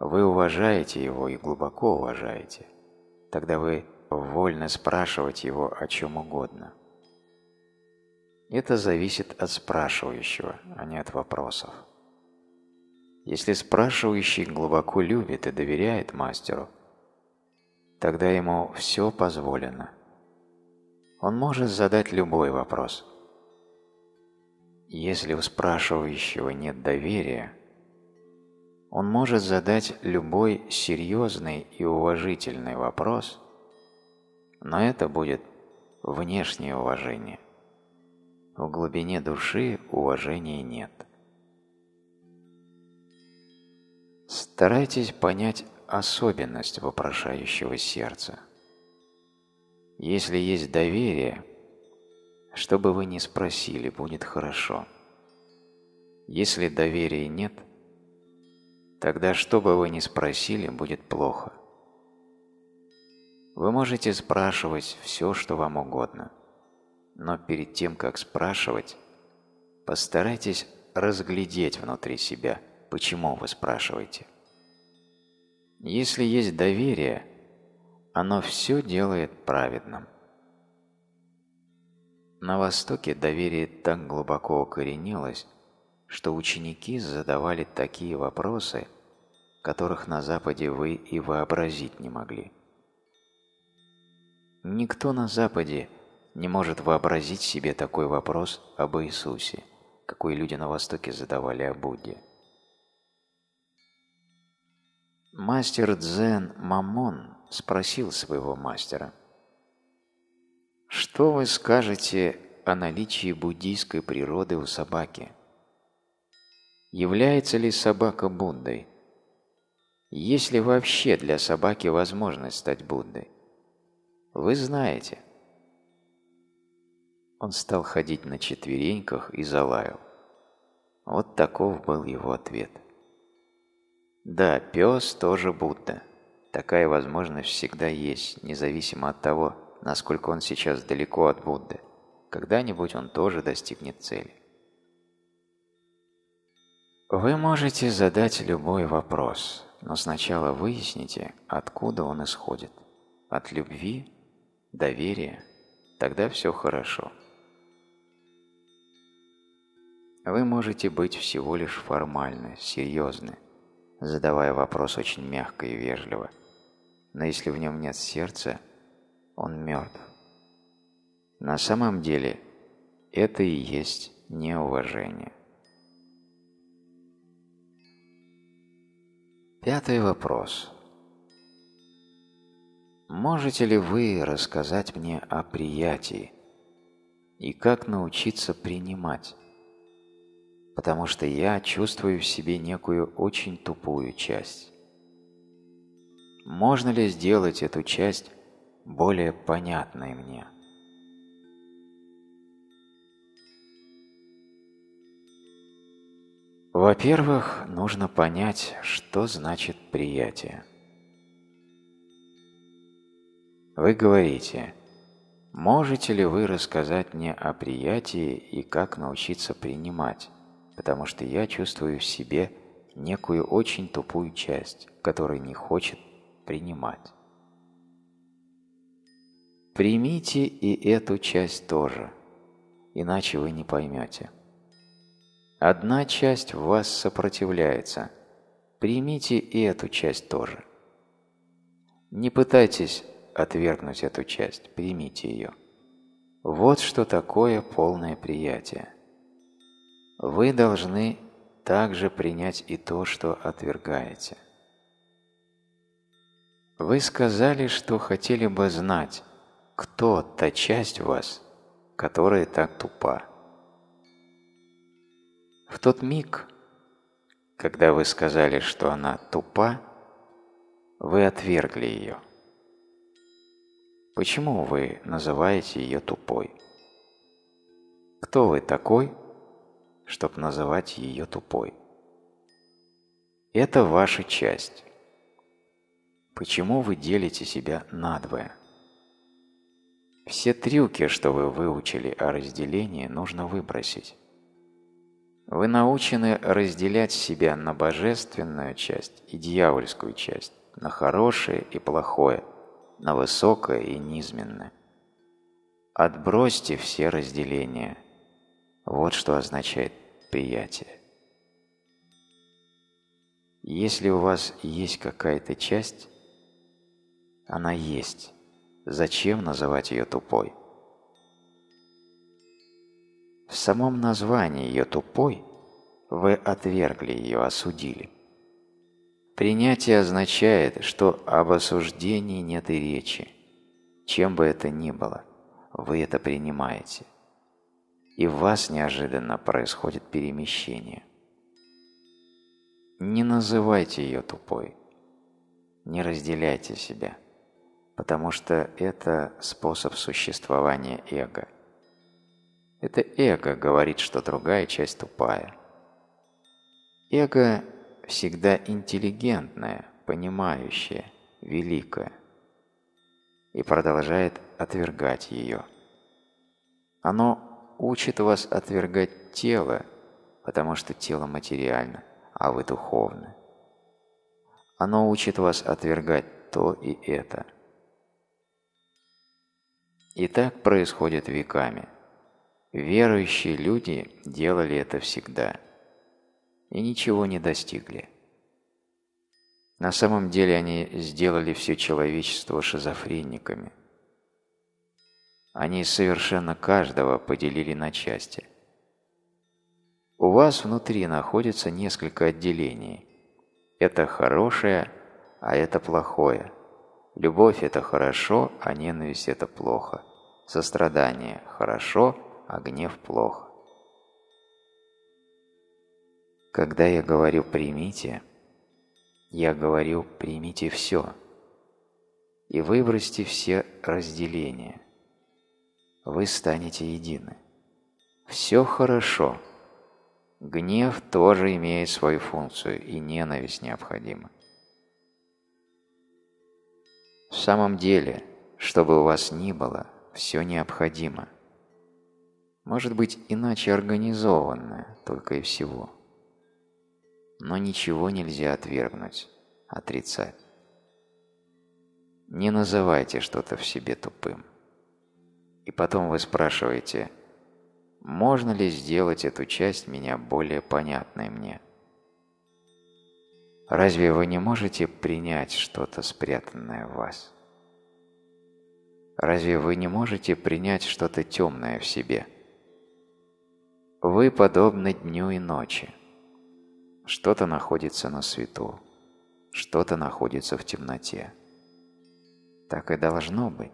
Speaker 1: вы уважаете его и глубоко уважаете. Тогда вы вольны спрашивать его о чем угодно. Это зависит от спрашивающего, а не от вопросов. Если спрашивающий глубоко любит и доверяет мастеру, тогда ему все позволено. Он может задать любой вопрос. Если у спрашивающего нет доверия – он может задать любой серьезный и уважительный вопрос, но это будет внешнее уважение. В глубине души уважения нет. Старайтесь понять особенность вопрошающего сердца. Если есть доверие, что бы вы ни спросили, будет хорошо. Если доверия нет – Тогда что бы вы ни спросили, будет плохо. Вы можете спрашивать все, что вам угодно, но перед тем, как спрашивать, постарайтесь разглядеть внутри себя, почему вы спрашиваете. Если есть доверие, оно все делает праведным. На Востоке доверие так глубоко укоренилось, что ученики задавали такие вопросы, которых на Западе вы и вообразить не могли. Никто на Западе не может вообразить себе такой вопрос об Иисусе, какой люди на Востоке задавали о Будде. Мастер Дзен Мамон спросил своего мастера, «Что вы скажете о наличии буддийской природы у собаки?» Является ли собака Буддой? Есть ли вообще для собаки возможность стать Буддой? Вы знаете. Он стал ходить на четвереньках и залаял. Вот таков был его ответ. Да, пес тоже Будда. Такая возможность всегда есть, независимо от того, насколько он сейчас далеко от Будды. Когда-нибудь он тоже достигнет цели. Вы можете задать любой вопрос, но сначала выясните, откуда он исходит. От любви, доверия, тогда все хорошо. Вы можете быть всего лишь формальны, серьезны, задавая вопрос очень мягко и вежливо. Но если в нем нет сердца, он мертв. На самом деле это и есть неуважение. Пятый вопрос. Можете ли вы рассказать мне о приятии и как научиться принимать? Потому что я чувствую в себе некую очень тупую часть. Можно ли сделать эту часть более понятной мне? Во-первых, нужно понять, что значит приятие. Вы говорите, можете ли вы рассказать мне о приятии и как научиться принимать, потому что я чувствую в себе некую очень тупую часть, которая не хочет принимать. Примите и эту часть тоже, иначе вы не поймете – Одна часть в вас сопротивляется. Примите и эту часть тоже. Не пытайтесь отвергнуть эту часть, примите ее. Вот что такое полное приятие. Вы должны также принять и то, что отвергаете. Вы сказали, что хотели бы знать, кто та часть вас, которая так тупа. В тот миг, когда вы сказали, что она тупа, вы отвергли ее. Почему вы называете ее тупой? Кто вы такой, чтобы называть ее тупой? Это ваша часть. Почему вы делите себя надвое? Все трюки, что вы выучили о разделении, нужно выбросить. Вы научены разделять себя на божественную часть и дьявольскую часть, на хорошее и плохое, на высокое и низменное. Отбросьте все разделения. Вот что означает приятие. Если у вас есть какая-то часть, она есть. Зачем называть ее тупой? В самом названии ее «тупой» вы отвергли ее, осудили. Принятие означает, что об осуждении нет и речи. Чем бы это ни было, вы это принимаете. И в вас неожиданно происходит перемещение. Не называйте ее тупой. Не разделяйте себя, потому что это способ существования эго – это эго говорит, что другая часть тупая. Эго всегда интеллигентное, понимающее, великое. И продолжает отвергать ее. Оно учит вас отвергать тело, потому что тело материально, а вы духовны. Оно учит вас отвергать то и это. И так происходит веками – Верующие люди делали это всегда и ничего не достигли. На самом деле они сделали все человечество шизофрениками. Они совершенно каждого поделили на части. У вас внутри находится несколько отделений. Это хорошее, а это плохое. Любовь – это хорошо, а ненависть – это плохо. Сострадание – хорошо, а гнев плохо. Когда я говорю «примите», я говорю «примите все» и выбросьте все разделения. Вы станете едины. Все хорошо. Гнев тоже имеет свою функцию, и ненависть необходима. В самом деле, чтобы у вас ни было, все необходимо – может быть иначе организованное только и всего. Но ничего нельзя отвергнуть, отрицать. Не называйте что-то в себе тупым. И потом вы спрашиваете, можно ли сделать эту часть меня более понятной мне? Разве вы не можете принять что-то спрятанное в вас? Разве вы не можете принять что-то темное в себе – вы подобны дню и ночи. Что-то находится на свету, что-то находится в темноте. Так и должно быть.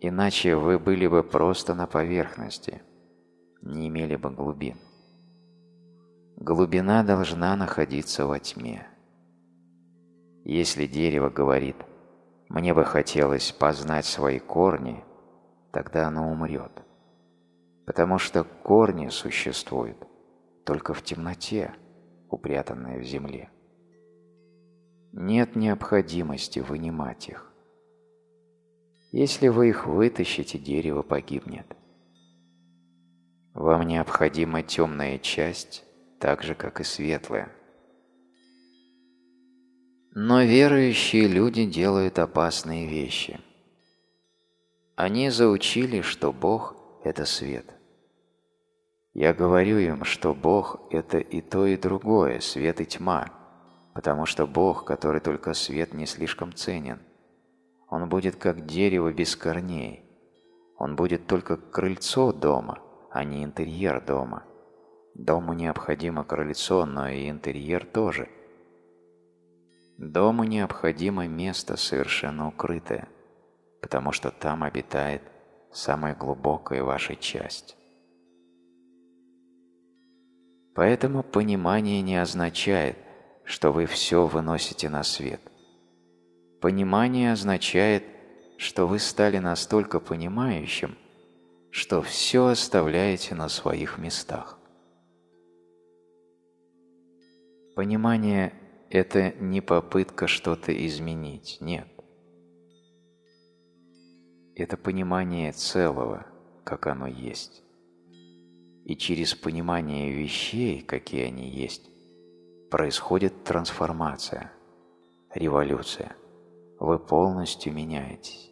Speaker 1: Иначе вы были бы просто на поверхности, не имели бы глубин. Глубина должна находиться во тьме. Если дерево говорит «мне бы хотелось познать свои корни», тогда оно умрет потому что корни существуют только в темноте, упрятанные в земле. Нет необходимости вынимать их. Если вы их вытащите, дерево погибнет. Вам необходима темная часть, так же, как и светлая. Но верующие люди делают опасные вещи. Они заучили, что Бог – это свет. Я говорю им, что Бог – это и то, и другое, свет и тьма, потому что Бог, который только свет, не слишком ценен. Он будет как дерево без корней. Он будет только крыльцо дома, а не интерьер дома. Дому необходимо крыльцо, но и интерьер тоже. Дому необходимо место совершенно укрытое, потому что там обитает самая глубокая ваша часть. Поэтому понимание не означает, что вы все выносите на свет. Понимание означает, что вы стали настолько понимающим, что все оставляете на своих местах. Понимание – это не попытка что-то изменить, нет. Это понимание целого, как оно есть и через понимание вещей, какие они есть, происходит трансформация, революция. Вы полностью меняетесь.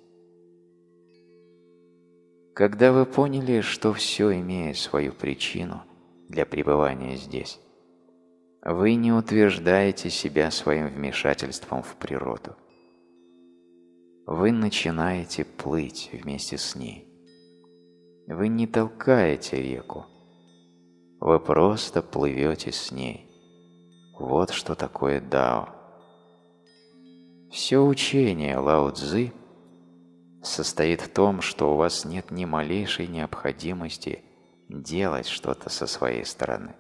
Speaker 1: Когда вы поняли, что все имеет свою причину для пребывания здесь, вы не утверждаете себя своим вмешательством в природу. Вы начинаете плыть вместе с ней. Вы не толкаете реку, вы просто плывете с ней. Вот что такое Дао. Все учение Лао Цзы состоит в том, что у вас нет ни малейшей необходимости делать что-то со своей стороны.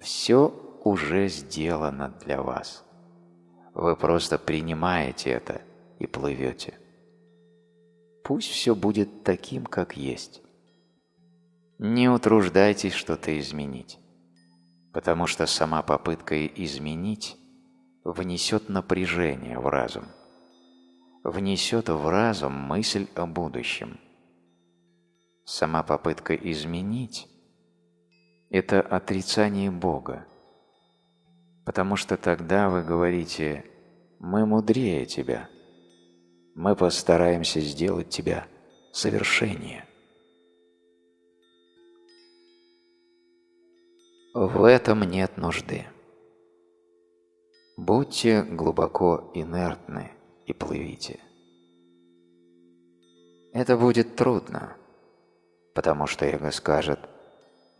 Speaker 1: Все уже сделано для вас. Вы просто принимаете это и плывете. Пусть все будет таким, как есть. Не утруждайтесь что-то изменить, потому что сама попытка изменить внесет напряжение в разум, внесет в разум мысль о будущем. Сама попытка изменить – это отрицание Бога, потому что тогда вы говорите «мы мудрее тебя», «мы постараемся сделать тебя совершеннее». В этом нет нужды. Будьте глубоко инертны и плывите. Это будет трудно, потому что эго скажет,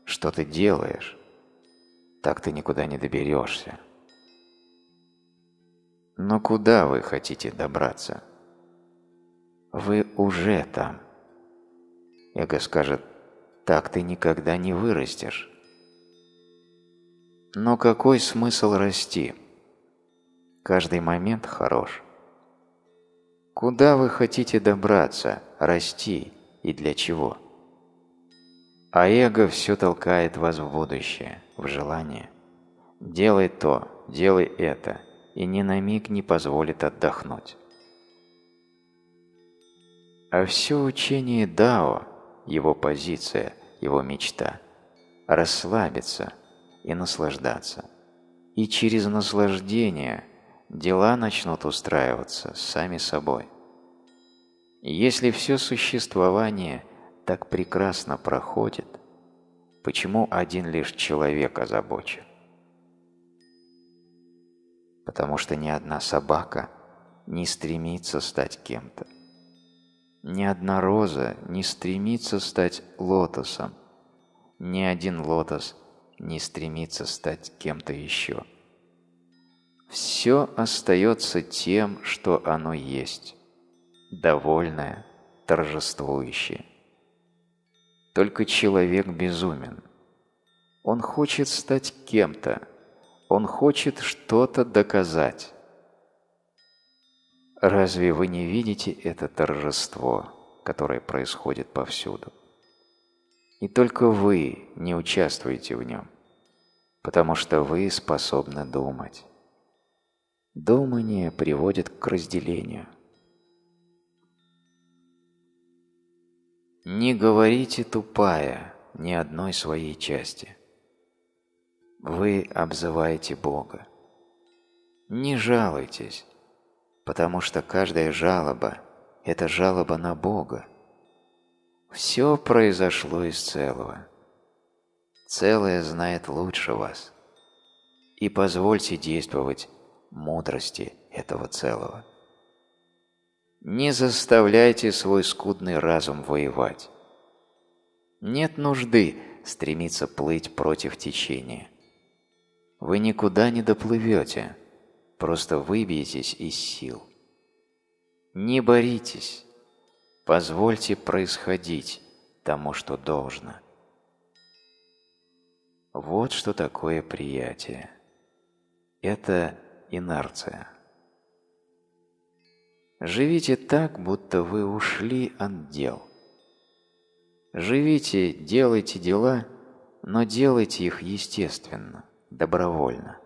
Speaker 1: что ты делаешь, так ты никуда не доберешься. Но куда вы хотите добраться? Вы уже там. Эго скажет, так ты никогда не вырастешь. Но какой смысл расти? Каждый момент хорош. Куда вы хотите добраться, расти и для чего? А эго все толкает вас в будущее, в желание. Делай то, делай это, и ни на миг не позволит отдохнуть. А все учение Дао, его позиция, его мечта – расслабиться – и наслаждаться. И через наслаждение дела начнут устраиваться сами собой. Если все существование так прекрасно проходит, почему один лишь человек озабочен? Потому что ни одна собака не стремится стать кем-то. Ни одна роза не стремится стать лотосом. Ни один лотос не стремится стать кем-то еще. Все остается тем, что оно есть, довольное, торжествующее. Только человек безумен. Он хочет стать кем-то, он хочет что-то доказать. Разве вы не видите это торжество, которое происходит повсюду? И только вы не участвуете в нем потому что вы способны думать. Думание приводит к разделению. Не говорите тупая ни одной своей части. Вы обзываете Бога. Не жалуйтесь, потому что каждая жалоба – это жалоба на Бога. Все произошло из целого – целое знает лучше вас. И позвольте действовать мудрости этого целого. Не заставляйте свой скудный разум воевать. Нет нужды стремиться плыть против течения. Вы никуда не доплывете, просто выбьетесь из сил. Не боритесь, позвольте происходить тому, что должно – вот что такое приятие. Это инерция. Живите так, будто вы ушли от дел. Живите, делайте дела, но делайте их естественно, добровольно.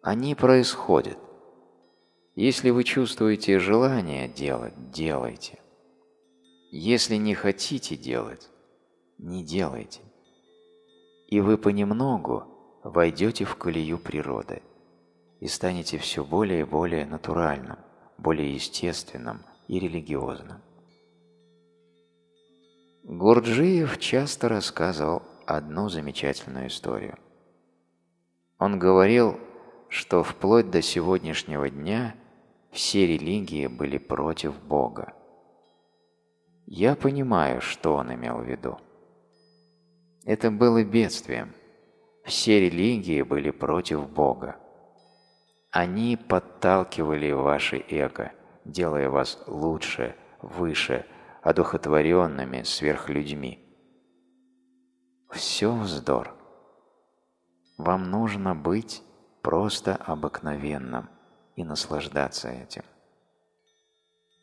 Speaker 1: Они происходят. Если вы чувствуете желание делать, делайте. Если не хотите делать, не делайте и вы понемногу войдете в колею природы и станете все более и более натуральным, более естественным и религиозным. Гурджиев часто рассказывал одну замечательную историю. Он говорил, что вплоть до сегодняшнего дня все религии были против Бога. Я понимаю, что он имел в виду. Это было бедствием. Все религии были против Бога. Они подталкивали ваше эго, делая вас лучше, выше, одухотворенными сверхлюдьми. Все вздор. Вам нужно быть просто обыкновенным и наслаждаться этим.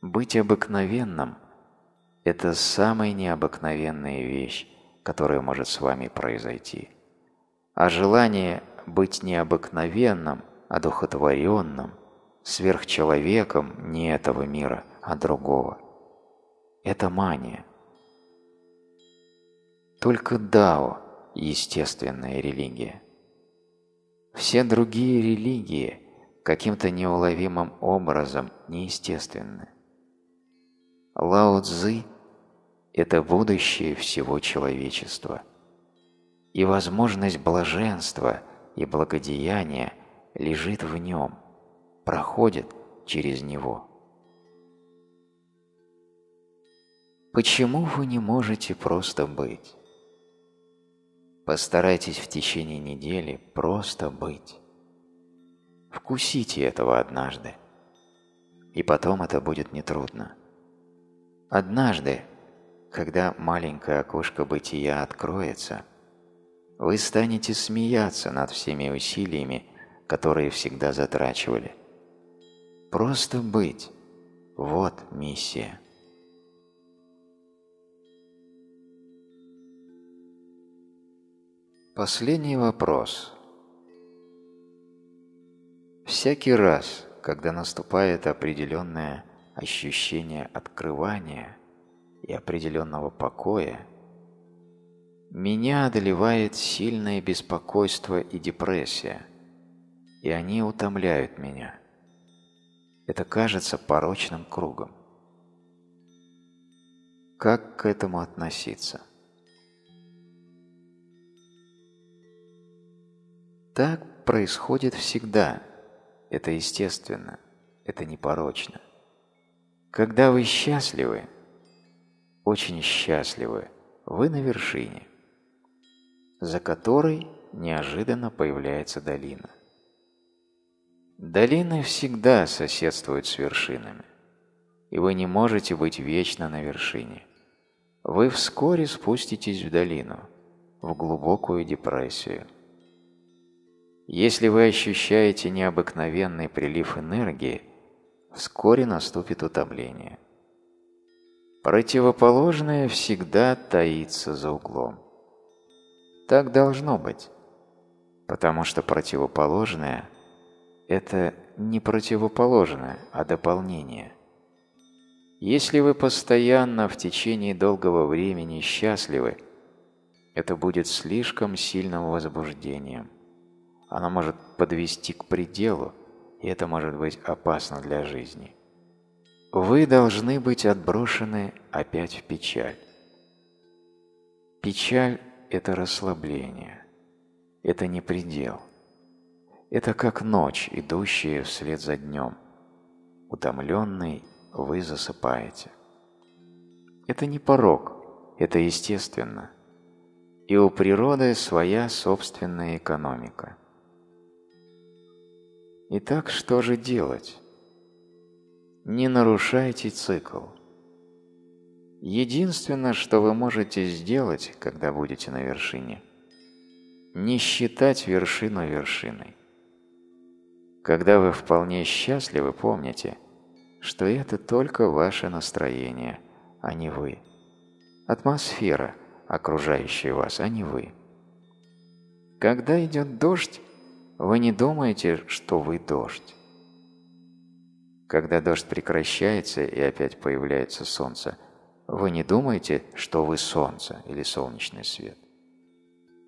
Speaker 1: Быть обыкновенным – это самая необыкновенная вещь, которое может с вами произойти. А желание быть необыкновенным, одухотворенным, сверхчеловеком не этого мира, а другого. Это мания. Только Дао – естественная религия. Все другие религии каким-то неуловимым образом неестественны. Лао Цзы – это будущее всего человечества. И возможность блаженства и благодеяния лежит в нем, проходит через него. Почему вы не можете просто быть? Постарайтесь в течение недели просто быть. Вкусите этого однажды. И потом это будет нетрудно. Однажды когда маленькое окошко бытия откроется, вы станете смеяться над всеми усилиями, которые всегда затрачивали. Просто быть – вот миссия. Последний вопрос. Всякий раз, когда наступает определенное ощущение открывания – и определенного покоя, меня одолевает сильное беспокойство и депрессия, и они утомляют меня. Это кажется порочным кругом. Как к этому относиться? Так происходит всегда. Это естественно, это непорочно. Когда вы счастливы – очень счастливы, вы на вершине, за которой неожиданно появляется долина. Долины всегда соседствуют с вершинами, и вы не можете быть вечно на вершине. Вы вскоре спуститесь в долину, в глубокую депрессию. Если вы ощущаете необыкновенный прилив энергии, вскоре наступит утомление. Противоположное всегда таится за углом. Так должно быть, потому что противоположное – это не противоположное, а дополнение. Если вы постоянно в течение долгого времени счастливы, это будет слишком сильным возбуждением. Оно может подвести к пределу, и это может быть опасно для жизни вы должны быть отброшены опять в печаль. Печаль – это расслабление, это не предел. Это как ночь, идущая вслед за днем. Утомленный вы засыпаете. Это не порог, это естественно. И у природы своя собственная экономика. Итак, что же делать? Не нарушайте цикл. Единственное, что вы можете сделать, когда будете на вершине, не считать вершину вершиной. Когда вы вполне счастливы, помните, что это только ваше настроение, а не вы. Атмосфера, окружающая вас, а не вы. Когда идет дождь, вы не думаете, что вы дождь. Когда дождь прекращается и опять появляется солнце, вы не думаете, что вы солнце или солнечный свет.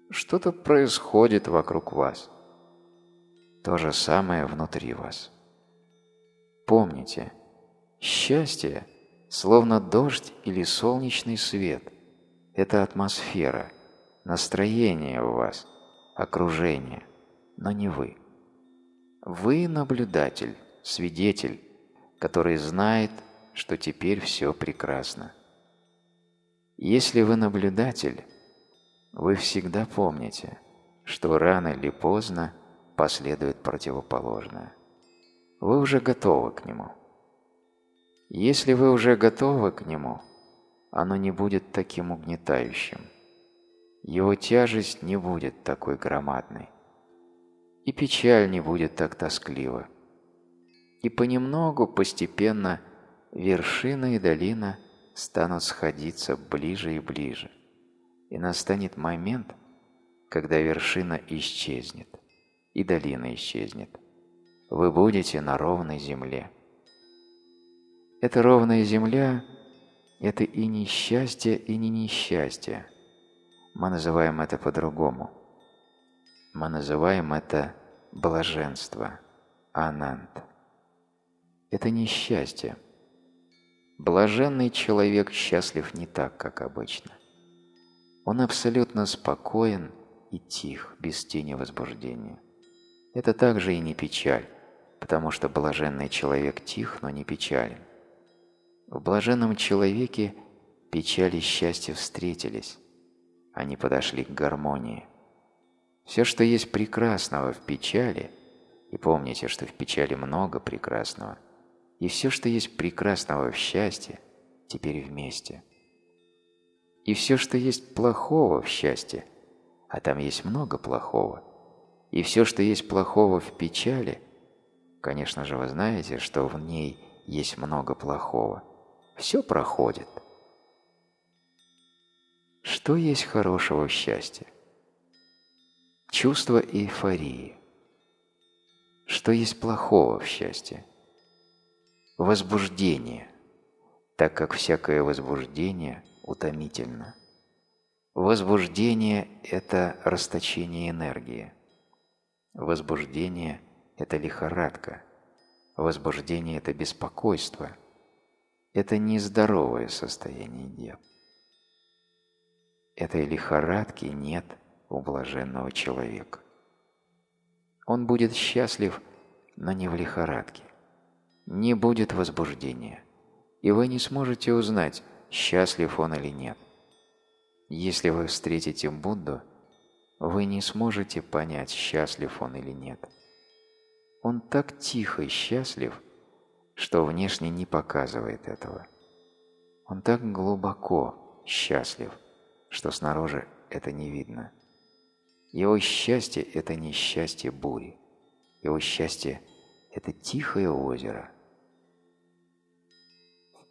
Speaker 1: Что-то происходит вокруг вас. То же самое внутри вас. Помните, счастье словно дождь или солнечный свет. Это атмосфера, настроение у вас, окружение, но не вы. Вы наблюдатель, свидетель, который знает, что теперь все прекрасно. Если вы наблюдатель, вы всегда помните, что рано или поздно последует противоположное. Вы уже готовы к нему. Если вы уже готовы к нему, оно не будет таким угнетающим. Его тяжесть не будет такой громадной. И печаль не будет так тоскливой и понемногу, постепенно, вершина и долина станут сходиться ближе и ближе. И настанет момент, когда вершина исчезнет, и долина исчезнет. Вы будете на ровной земле. Эта ровная земля – это и не счастье, и не несчастье. Мы называем это по-другому. Мы называем это блаженство, анант. – это несчастье. Блаженный человек счастлив не так, как обычно. Он абсолютно спокоен и тих, без тени возбуждения. Это также и не печаль, потому что блаженный человек тих, но не печален. В блаженном человеке печаль и счастье встретились, они подошли к гармонии. Все, что есть прекрасного в печали, и помните, что в печали много прекрасного – и все, что есть прекрасного в счастье, теперь вместе. И все, что есть плохого в счастье, а там есть много плохого, и все, что есть плохого в печали, конечно же, вы знаете, что в ней есть много плохого, все проходит. Что есть хорошего в счастье? Чувство эйфории. Что есть плохого в счастье? Возбуждение, так как всякое возбуждение утомительно. Возбуждение – это расточение энергии. Возбуждение – это лихорадка. Возбуждение – это беспокойство. Это нездоровое состояние дел. Этой лихорадки нет у блаженного человека. Он будет счастлив, но не в лихорадке не будет возбуждения, и вы не сможете узнать, счастлив он или нет. Если вы встретите Будду, вы не сможете понять, счастлив он или нет. Он так тихо и счастлив, что внешне не показывает этого. Он так глубоко счастлив, что снаружи это не видно. Его счастье – это не счастье бури. Его счастье – это тихое озеро –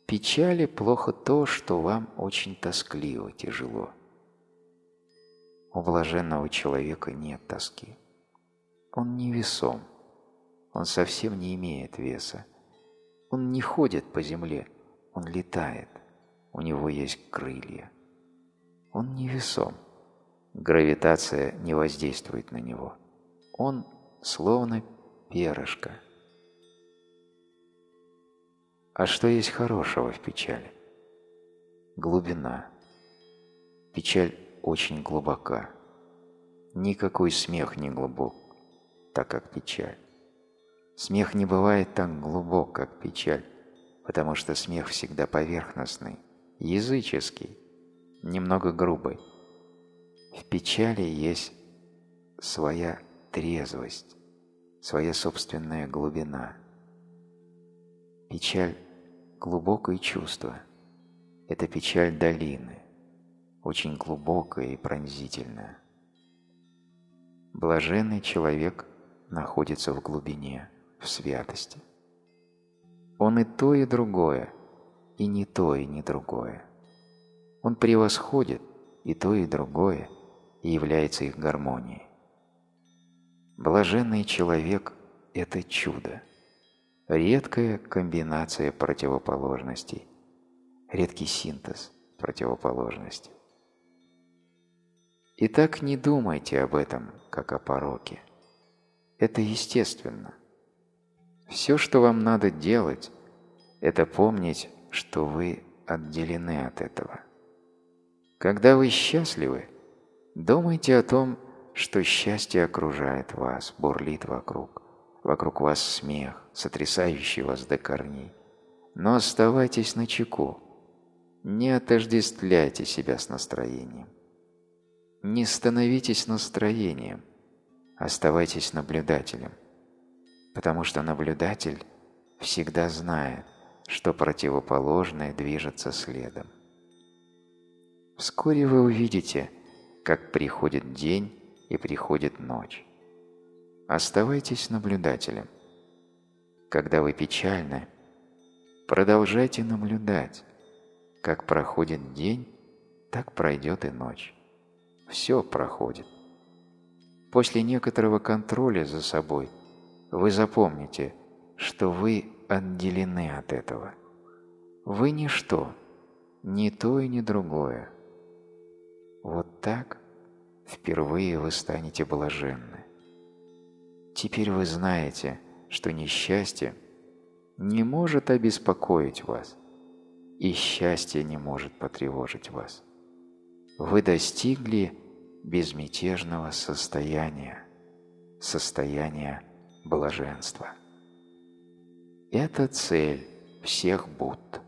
Speaker 1: Печали плохо то, что вам очень тоскливо, тяжело. У блаженного человека нет тоски. Он невесом. Он совсем не имеет веса. Он не ходит по земле, он летает. У него есть крылья. Он невесом. Гравитация не воздействует на него. Он словно перышко – а что есть хорошего в печали? Глубина. Печаль очень глубока. Никакой смех не глубок, так как печаль. Смех не бывает так глубок, как печаль, потому что смех всегда поверхностный, языческий, немного грубый. В печали есть своя трезвость, своя собственная глубина. Печаль глубокое чувство. Это печаль долины, очень глубокая и пронзительная. Блаженный человек находится в глубине, в святости. Он и то, и другое, и не то, и не другое. Он превосходит и то, и другое, и является их гармонией. Блаженный человек – это чудо. Редкая комбинация противоположностей. Редкий синтез противоположностей. Итак, не думайте об этом, как о пороке. Это естественно. Все, что вам надо делать, это помнить, что вы отделены от этого. Когда вы счастливы, думайте о том, что счастье окружает вас, бурлит вокруг. Вокруг вас смех, сотрясающий вас до корней. Но оставайтесь на чеку. Не отождествляйте себя с настроением. Не становитесь настроением. Оставайтесь наблюдателем. Потому что наблюдатель всегда знает, что противоположное движется следом. Вскоре вы увидите, как приходит день и приходит ночь. Оставайтесь наблюдателем. Когда вы печальны, продолжайте наблюдать. Как проходит день, так пройдет и ночь. Все проходит. После некоторого контроля за собой вы запомните, что вы отделены от этого. Вы ничто, ни то и ни другое. Вот так впервые вы станете блаженны. Теперь вы знаете, что несчастье не может обеспокоить вас, и счастье не может потревожить вас. Вы достигли безмятежного состояния, состояния блаженства. Это цель всех Будд.